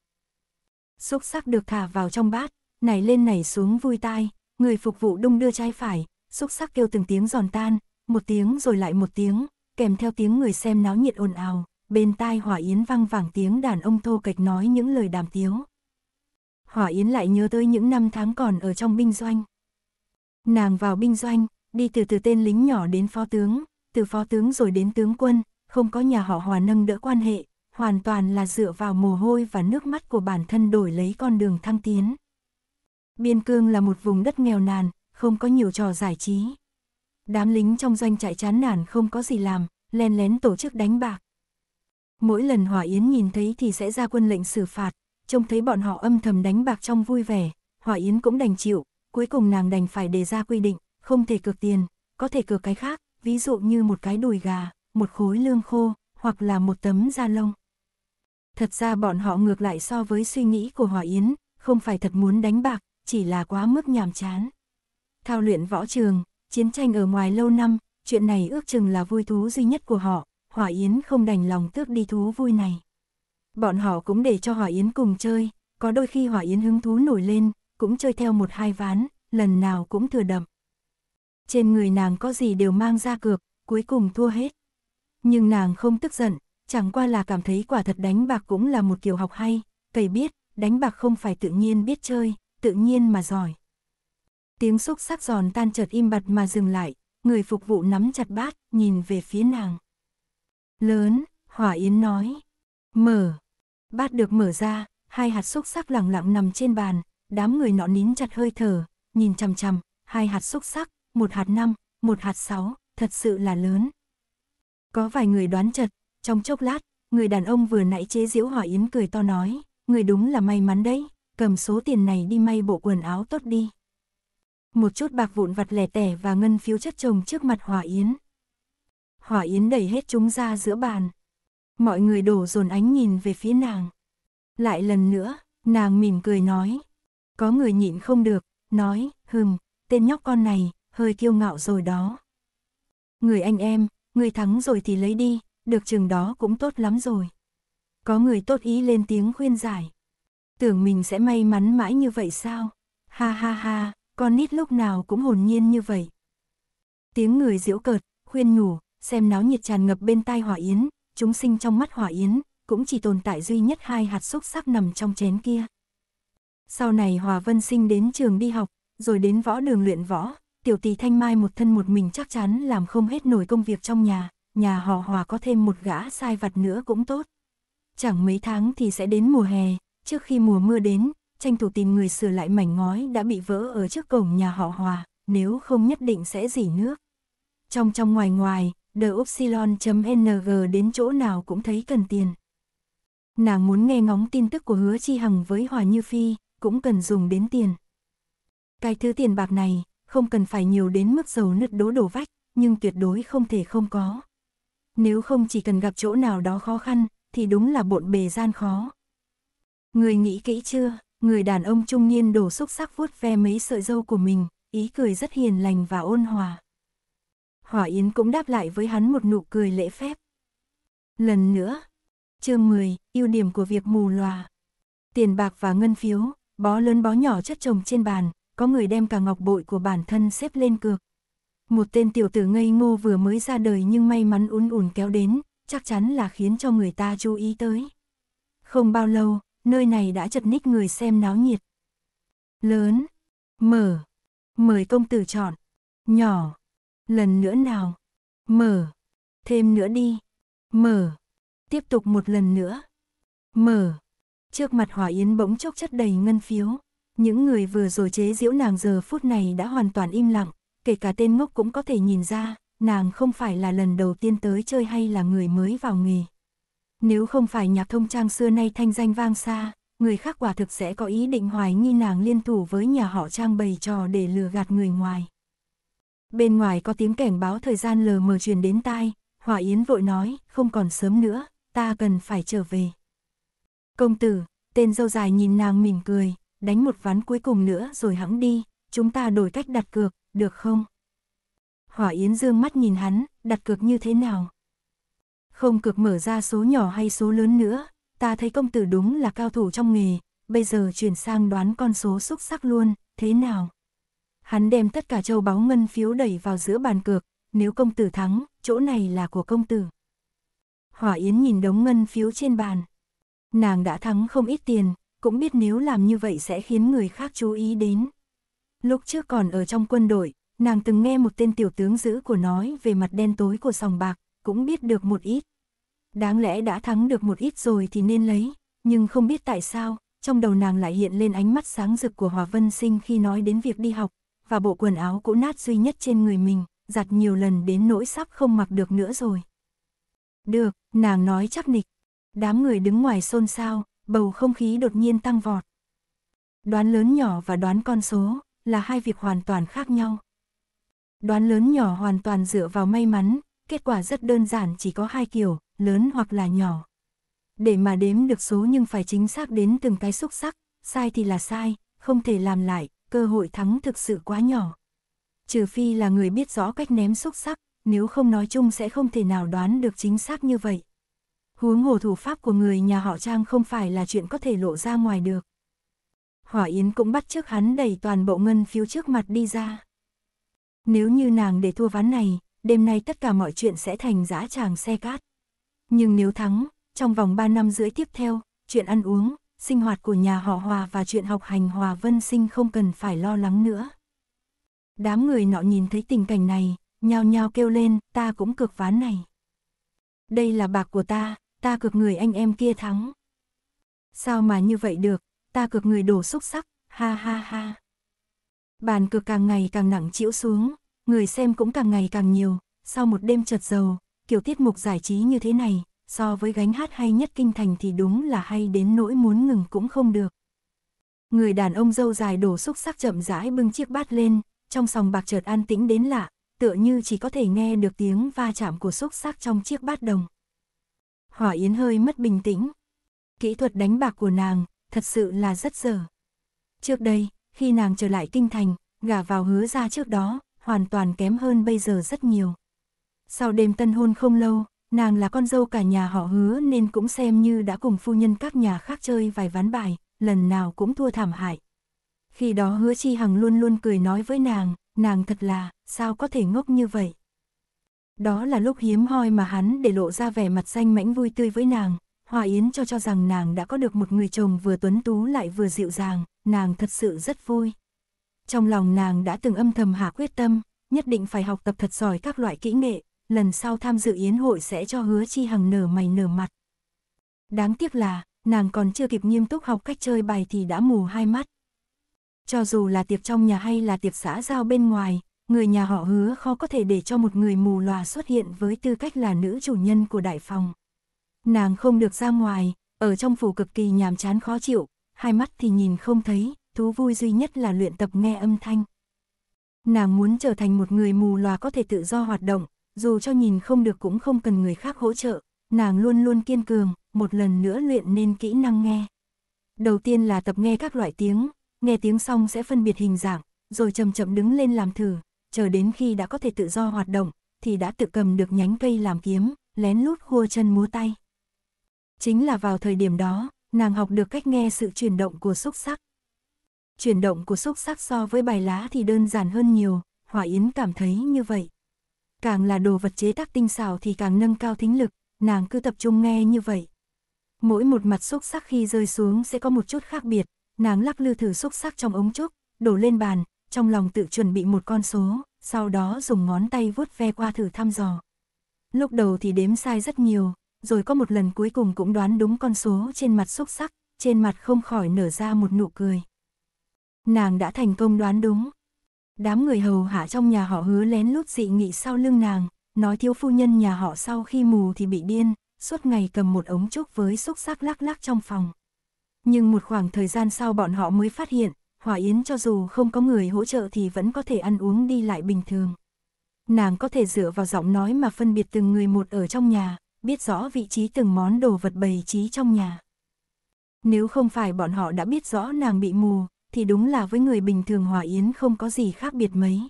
Xúc sắc được thả vào trong bát, nảy lên nảy xuống vui tai, người phục vụ đung đưa trái phải, xúc sắc kêu từng tiếng giòn tan, một tiếng rồi lại một tiếng, kèm theo tiếng người xem náo nhiệt ồn ào, bên tai hỏa yến vang vẳng tiếng đàn ông thô kịch nói những lời đàm tiếng. Hỏa Yến lại nhớ tới những năm tháng còn ở trong binh doanh. Nàng vào binh doanh, đi từ từ tên lính nhỏ đến phó tướng, từ phó tướng rồi đến tướng quân, không có nhà họ Hòa nâng đỡ quan hệ, hoàn toàn là dựa vào mồ hôi và nước mắt của bản thân đổi lấy con đường thăng tiến. Biên cương là một vùng đất nghèo nàn, không có nhiều trò giải trí. Đám lính trong doanh trại chán nản không có gì làm, len lén tổ chức đánh bạc. Mỗi lần Hỏa Yến nhìn thấy thì sẽ ra quân lệnh xử phạt, trông thấy bọn họ âm thầm đánh bạc trong vui vẻ, Hòa Yến cũng đành chịu, cuối cùng nàng đành phải đề ra quy định, không thể cược tiền, có thể cược cái khác, ví dụ như một cái đùi gà, một khối lương khô, hoặc là một tấm da lông. Thật ra bọn họ ngược lại so với suy nghĩ của Hòa Yến, không phải thật muốn đánh bạc, chỉ là quá mức nhàm chán. Thao luyện võ trường, chiến tranh ở ngoài lâu năm, chuyện này ước chừng là vui thú duy nhất của họ, Hòa Yến không đành lòng tước đi thú vui này. Bọn họ cũng để cho Hỏa Yến cùng chơi, có đôi khi Hỏa Yến hứng thú nổi lên, cũng chơi theo một hai ván, lần nào cũng thừa đậm. Trên người nàng có gì đều mang ra cược, cuối cùng thua hết. Nhưng nàng không tức giận, chẳng qua là cảm thấy quả thật đánh bạc cũng là một kiểu học hay, cầy biết, đánh bạc không phải tự nhiên biết chơi, tự nhiên mà giỏi. Tiếng xúc sắc giòn tan chợt im bặt mà dừng lại, người phục vụ nắm chặt bát, nhìn về phía nàng. Lớn, Hỏa Yến nói. Mở. Bát được mở ra, hai hạt xúc sắc lẳng lặng nằm trên bàn, đám người nọ nín chặt hơi thở, nhìn chằm chằm, hai hạt xúc sắc, một hạt năm, một hạt sáu, thật sự là lớn. Có vài người đoán chật, trong chốc lát, người đàn ông vừa nãy chế giễu hỏi yến cười to nói, người đúng là may mắn đấy, cầm số tiền này đi may bộ quần áo tốt đi. Một chút bạc vụn vặt lẻ tẻ và ngân phiếu chất chồng trước mặt Hòa Yến. Hòa Yến đẩy hết chúng ra giữa bàn mọi người đổ dồn ánh nhìn về phía nàng. Lại lần nữa, nàng mỉm cười nói. Có người nhịn không được, nói, hừm, tên nhóc con này, hơi kiêu ngạo rồi đó. Người anh em, người thắng rồi thì lấy đi, được chừng đó cũng tốt lắm rồi. Có người tốt ý lên tiếng khuyên giải. Tưởng mình sẽ may mắn mãi như vậy sao? Ha ha ha, con nít lúc nào cũng hồn nhiên như vậy. Tiếng người diễu cợt, khuyên nhủ, xem náo nhiệt tràn ngập bên tai hỏa yến, chúng sinh trong mắt hỏa yến, cũng chỉ tồn tại duy nhất hai hạt xúc sắc nằm trong chén kia. Sau này Hòa Vân Sinh đến trường đi học, rồi đến võ đường luyện võ, tiểu tỷ Thanh Mai một thân một mình chắc chắn làm không hết nổi công việc trong nhà, nhà họ Hòa có thêm một gã sai vặt nữa cũng tốt. Chẳng mấy tháng thì sẽ đến mùa hè, trước khi mùa mưa đến, tranh thủ tìm người sửa lại mảnh ngói đã bị vỡ ở trước cổng nhà họ Hòa, nếu không nhất định sẽ dỉ nước. Trong trong ngoài ngoài, theupsilon.ng đến chỗ nào cũng thấy cần tiền. Nàng muốn nghe ngóng tin tức của hứa chi hằng với Hòa Như Phi, cũng cần dùng đến tiền. Cái thứ tiền bạc này, không cần phải nhiều đến mức dầu nứt đố đổ vách, nhưng tuyệt đối không thể không có. Nếu không chỉ cần gặp chỗ nào đó khó khăn, thì đúng là bộn bề gian khó. Người nghĩ kỹ chưa, người đàn ông trung niên đổ xúc sắc vuốt ve mấy sợi dâu của mình, ý cười rất hiền lành và ôn hòa. Hỏa Yến cũng đáp lại với hắn một nụ cười lễ phép. Lần nữa, chương 10, ưu điểm của việc mù lòa. Tiền bạc và ngân phiếu, bó lớn bó nhỏ chất chồng trên bàn, có người đem cả ngọc bội của bản thân xếp lên cược. Một tên tiểu tử ngây ngô vừa mới ra đời nhưng may mắn ún ủn kéo đến, chắc chắn là khiến cho người ta chú ý tới. Không bao lâu, nơi này đã chật ních người xem náo nhiệt. Lớn, mở, mời công tử chọn, nhỏ, Lần nữa nào. Mở. Thêm nữa đi. Mở. Tiếp tục một lần nữa. Mở. Trước mặt Hòa Yến bỗng chốc chất đầy ngân phiếu. Những người vừa rồi chế giễu nàng giờ phút này đã hoàn toàn im lặng, kể cả tên ngốc cũng có thể nhìn ra, nàng không phải là lần đầu tiên tới chơi hay là người mới vào nghề. Nếu không phải nhạc thông trang xưa nay thanh danh vang xa, người khác quả thực sẽ có ý định hoài nghi nàng liên thủ với nhà họ trang bày trò để lừa gạt người ngoài. Bên ngoài có tiếng cảnh báo thời gian lờ mờ truyền đến tai, hỏa Yến vội nói, không còn sớm nữa, ta cần phải trở về. Công tử, tên dâu dài nhìn nàng mỉm cười, đánh một ván cuối cùng nữa rồi hãng đi, chúng ta đổi cách đặt cược, được không? Hỏa Yến dương mắt nhìn hắn, đặt cược như thế nào? Không cược mở ra số nhỏ hay số lớn nữa, ta thấy công tử đúng là cao thủ trong nghề, bây giờ chuyển sang đoán con số xuất sắc luôn, thế nào? hắn đem tất cả châu báu ngân phiếu đẩy vào giữa bàn cược, nếu công tử thắng, chỗ này là của công tử. Hỏa Yến nhìn đống ngân phiếu trên bàn. Nàng đã thắng không ít tiền, cũng biết nếu làm như vậy sẽ khiến người khác chú ý đến. Lúc trước còn ở trong quân đội, nàng từng nghe một tên tiểu tướng giữ của nói về mặt đen tối của sòng bạc, cũng biết được một ít. Đáng lẽ đã thắng được một ít rồi thì nên lấy, nhưng không biết tại sao, trong đầu nàng lại hiện lên ánh mắt sáng rực của Hòa Vân Sinh khi nói đến việc đi học, và bộ quần áo cũ nát duy nhất trên người mình, giặt nhiều lần đến nỗi sắp không mặc được nữa rồi. Được, nàng nói chắc nịch. Đám người đứng ngoài xôn xao, bầu không khí đột nhiên tăng vọt. Đoán lớn nhỏ và đoán con số là hai việc hoàn toàn khác nhau. Đoán lớn nhỏ hoàn toàn dựa vào may mắn, kết quả rất đơn giản chỉ có hai kiểu, lớn hoặc là nhỏ. Để mà đếm được số nhưng phải chính xác đến từng cái xúc sắc, sai thì là sai, không thể làm lại, cơ hội thắng thực sự quá nhỏ. Trừ phi là người biết rõ cách ném xúc sắc, nếu không nói chung sẽ không thể nào đoán được chính xác như vậy. Huống hồ thủ pháp của người nhà họ Trang không phải là chuyện có thể lộ ra ngoài được. Hỏa Yến cũng bắt trước hắn đẩy toàn bộ ngân phiếu trước mặt đi ra. Nếu như nàng để thua ván này, đêm nay tất cả mọi chuyện sẽ thành giá tràng xe cát. Nhưng nếu thắng, trong vòng 3 năm rưỡi tiếp theo, chuyện ăn uống, sinh hoạt của nhà họ Hòa và chuyện học hành Hòa Vân Sinh không cần phải lo lắng nữa. Đám người nọ nhìn thấy tình cảnh này, nhao nhao kêu lên, ta cũng cược ván này. Đây là bạc của ta, ta cược người anh em kia thắng. Sao mà như vậy được, ta cược người đổ xúc sắc, ha ha ha. Bàn cược càng ngày càng nặng chịu xuống, người xem cũng càng ngày càng nhiều, sau một đêm chật dầu, kiểu tiết mục giải trí như thế này, so với gánh hát hay nhất kinh thành thì đúng là hay đến nỗi muốn ngừng cũng không được. Người đàn ông dâu dài đổ xúc sắc chậm rãi bưng chiếc bát lên, trong sòng bạc chợt an tĩnh đến lạ, tựa như chỉ có thể nghe được tiếng va chạm của xúc sắc trong chiếc bát đồng. Hỏa Yến hơi mất bình tĩnh. Kỹ thuật đánh bạc của nàng thật sự là rất dở. Trước đây, khi nàng trở lại kinh thành, gả vào hứa ra trước đó, hoàn toàn kém hơn bây giờ rất nhiều. Sau đêm tân hôn không lâu, Nàng là con dâu cả nhà họ hứa nên cũng xem như đã cùng phu nhân các nhà khác chơi vài ván bài, lần nào cũng thua thảm hại. Khi đó hứa chi hằng luôn luôn cười nói với nàng, nàng thật là, sao có thể ngốc như vậy. Đó là lúc hiếm hoi mà hắn để lộ ra vẻ mặt xanh mãnh vui tươi với nàng, Hòa Yến cho cho rằng nàng đã có được một người chồng vừa tuấn tú lại vừa dịu dàng, nàng thật sự rất vui. Trong lòng nàng đã từng âm thầm hạ quyết tâm, nhất định phải học tập thật giỏi các loại kỹ nghệ, lần sau tham dự yến hội sẽ cho hứa chi hằng nở mày nở mặt. Đáng tiếc là, nàng còn chưa kịp nghiêm túc học cách chơi bài thì đã mù hai mắt. Cho dù là tiệc trong nhà hay là tiệc xã giao bên ngoài, người nhà họ hứa khó có thể để cho một người mù lòa xuất hiện với tư cách là nữ chủ nhân của đại phòng. Nàng không được ra ngoài, ở trong phủ cực kỳ nhàm chán khó chịu, hai mắt thì nhìn không thấy, thú vui duy nhất là luyện tập nghe âm thanh. Nàng muốn trở thành một người mù lòa có thể tự do hoạt động, dù cho nhìn không được cũng không cần người khác hỗ trợ, nàng luôn luôn kiên cường, một lần nữa luyện nên kỹ năng nghe. Đầu tiên là tập nghe các loại tiếng, nghe tiếng xong sẽ phân biệt hình dạng, rồi chậm chậm đứng lên làm thử, chờ đến khi đã có thể tự do hoạt động, thì đã tự cầm được nhánh cây làm kiếm, lén lút khua chân múa tay. Chính là vào thời điểm đó, nàng học được cách nghe sự chuyển động của xúc sắc. Chuyển động của xúc sắc so với bài lá thì đơn giản hơn nhiều, Hỏa Yến cảm thấy như vậy càng là đồ vật chế tác tinh xảo thì càng nâng cao thính lực, nàng cứ tập trung nghe như vậy. Mỗi một mặt xúc sắc khi rơi xuống sẽ có một chút khác biệt, nàng lắc lư thử xúc sắc trong ống trúc, đổ lên bàn, trong lòng tự chuẩn bị một con số, sau đó dùng ngón tay vuốt ve qua thử thăm dò. Lúc đầu thì đếm sai rất nhiều, rồi có một lần cuối cùng cũng đoán đúng con số trên mặt xúc sắc, trên mặt không khỏi nở ra một nụ cười. Nàng đã thành công đoán đúng, Đám người hầu hạ trong nhà họ hứa lén lút dị nghị sau lưng nàng, nói thiếu phu nhân nhà họ sau khi mù thì bị điên, suốt ngày cầm một ống trúc với xúc sắc lắc lắc trong phòng. Nhưng một khoảng thời gian sau bọn họ mới phát hiện, Hòa Yến cho dù không có người hỗ trợ thì vẫn có thể ăn uống đi lại bình thường. Nàng có thể dựa vào giọng nói mà phân biệt từng người một ở trong nhà, biết rõ vị trí từng món đồ vật bày trí trong nhà. Nếu không phải bọn họ đã biết rõ nàng bị mù, thì đúng là với người bình thường Hòa Yến không có gì khác biệt mấy.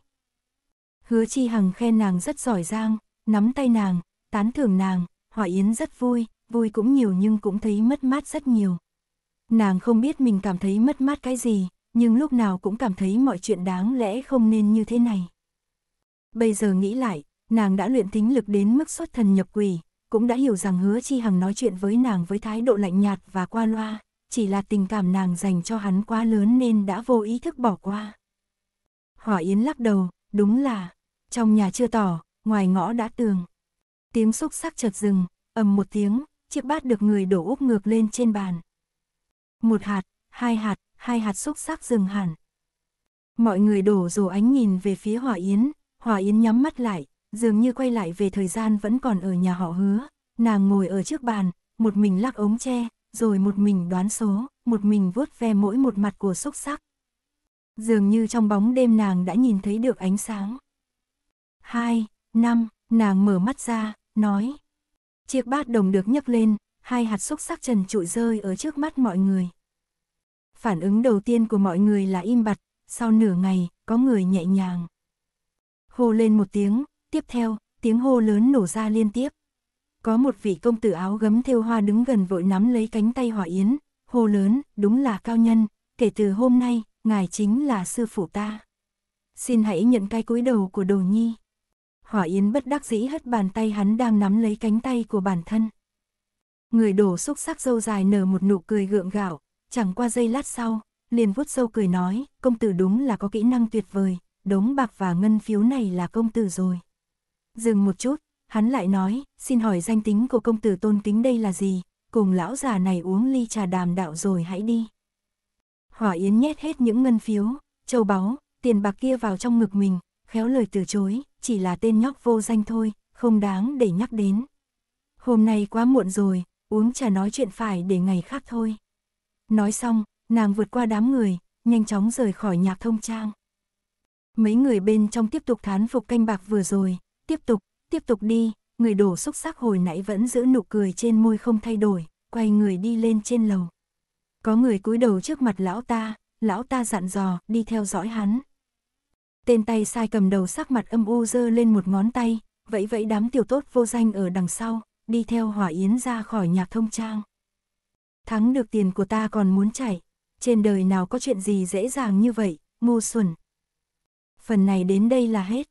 Hứa Chi Hằng khen nàng rất giỏi giang, nắm tay nàng, tán thưởng nàng, Hòa Yến rất vui, vui cũng nhiều nhưng cũng thấy mất mát rất nhiều. Nàng không biết mình cảm thấy mất mát cái gì, nhưng lúc nào cũng cảm thấy mọi chuyện đáng lẽ không nên như thế này. Bây giờ nghĩ lại, nàng đã luyện tính lực đến mức xuất thần nhập quỷ, cũng đã hiểu rằng hứa chi hằng nói chuyện với nàng với thái độ lạnh nhạt và qua loa, chỉ là tình cảm nàng dành cho hắn quá lớn nên đã vô ý thức bỏ qua. Hỏa Yến lắc đầu, đúng là, trong nhà chưa tỏ, ngoài ngõ đã tường. Tiếng xúc sắc chợt dừng, ầm một tiếng, chiếc bát được người đổ úp ngược lên trên bàn. Một hạt, hai hạt, hai hạt xúc sắc dừng hẳn. Mọi người đổ rồ ánh nhìn về phía Hỏa Yến, Hỏa Yến nhắm mắt lại, dường như quay lại về thời gian vẫn còn ở nhà họ hứa. Nàng ngồi ở trước bàn, một mình lắc ống tre, rồi một mình đoán số, một mình vuốt ve mỗi một mặt của xúc sắc. Dường như trong bóng đêm nàng đã nhìn thấy được ánh sáng. Hai, năm, nàng mở mắt ra, nói. Chiếc bát đồng được nhấc lên, hai hạt xúc sắc trần trụi rơi ở trước mắt mọi người. Phản ứng đầu tiên của mọi người là im bặt, sau nửa ngày, có người nhẹ nhàng. Hô lên một tiếng, tiếp theo, tiếng hô lớn nổ ra liên tiếp. Có một vị công tử áo gấm thêu hoa đứng gần vội nắm lấy cánh tay Hòa Yến, hô lớn, đúng là cao nhân, kể từ hôm nay, ngài chính là sư phụ ta. Xin hãy nhận cái cúi đầu của đồ nhi. Hỏa Yến bất đắc dĩ hất bàn tay hắn đang nắm lấy cánh tay của bản thân. Người đổ xúc sắc dâu dài nở một nụ cười gượng gạo, chẳng qua giây lát sau, liền vuốt sâu cười nói, công tử đúng là có kỹ năng tuyệt vời, đống bạc và ngân phiếu này là công tử rồi. Dừng một chút, Hắn lại nói, xin hỏi danh tính của công tử tôn kính đây là gì, cùng lão già này uống ly trà đàm đạo rồi hãy đi. Hỏa Yến nhét hết những ngân phiếu, châu báu, tiền bạc kia vào trong ngực mình, khéo lời từ chối, chỉ là tên nhóc vô danh thôi, không đáng để nhắc đến. Hôm nay quá muộn rồi, uống trà nói chuyện phải để ngày khác thôi. Nói xong, nàng vượt qua đám người, nhanh chóng rời khỏi nhạc thông trang. Mấy người bên trong tiếp tục thán phục canh bạc vừa rồi, tiếp tục tiếp tục đi, người đổ xúc sắc hồi nãy vẫn giữ nụ cười trên môi không thay đổi, quay người đi lên trên lầu. Có người cúi đầu trước mặt lão ta, lão ta dặn dò, đi theo dõi hắn. Tên tay sai cầm đầu sắc mặt âm u dơ lên một ngón tay, vẫy vẫy đám tiểu tốt vô danh ở đằng sau, đi theo hỏa yến ra khỏi nhạc thông trang. Thắng được tiền của ta còn muốn chảy trên đời nào có chuyện gì dễ dàng như vậy, ngu xuẩn. Phần này đến đây là hết.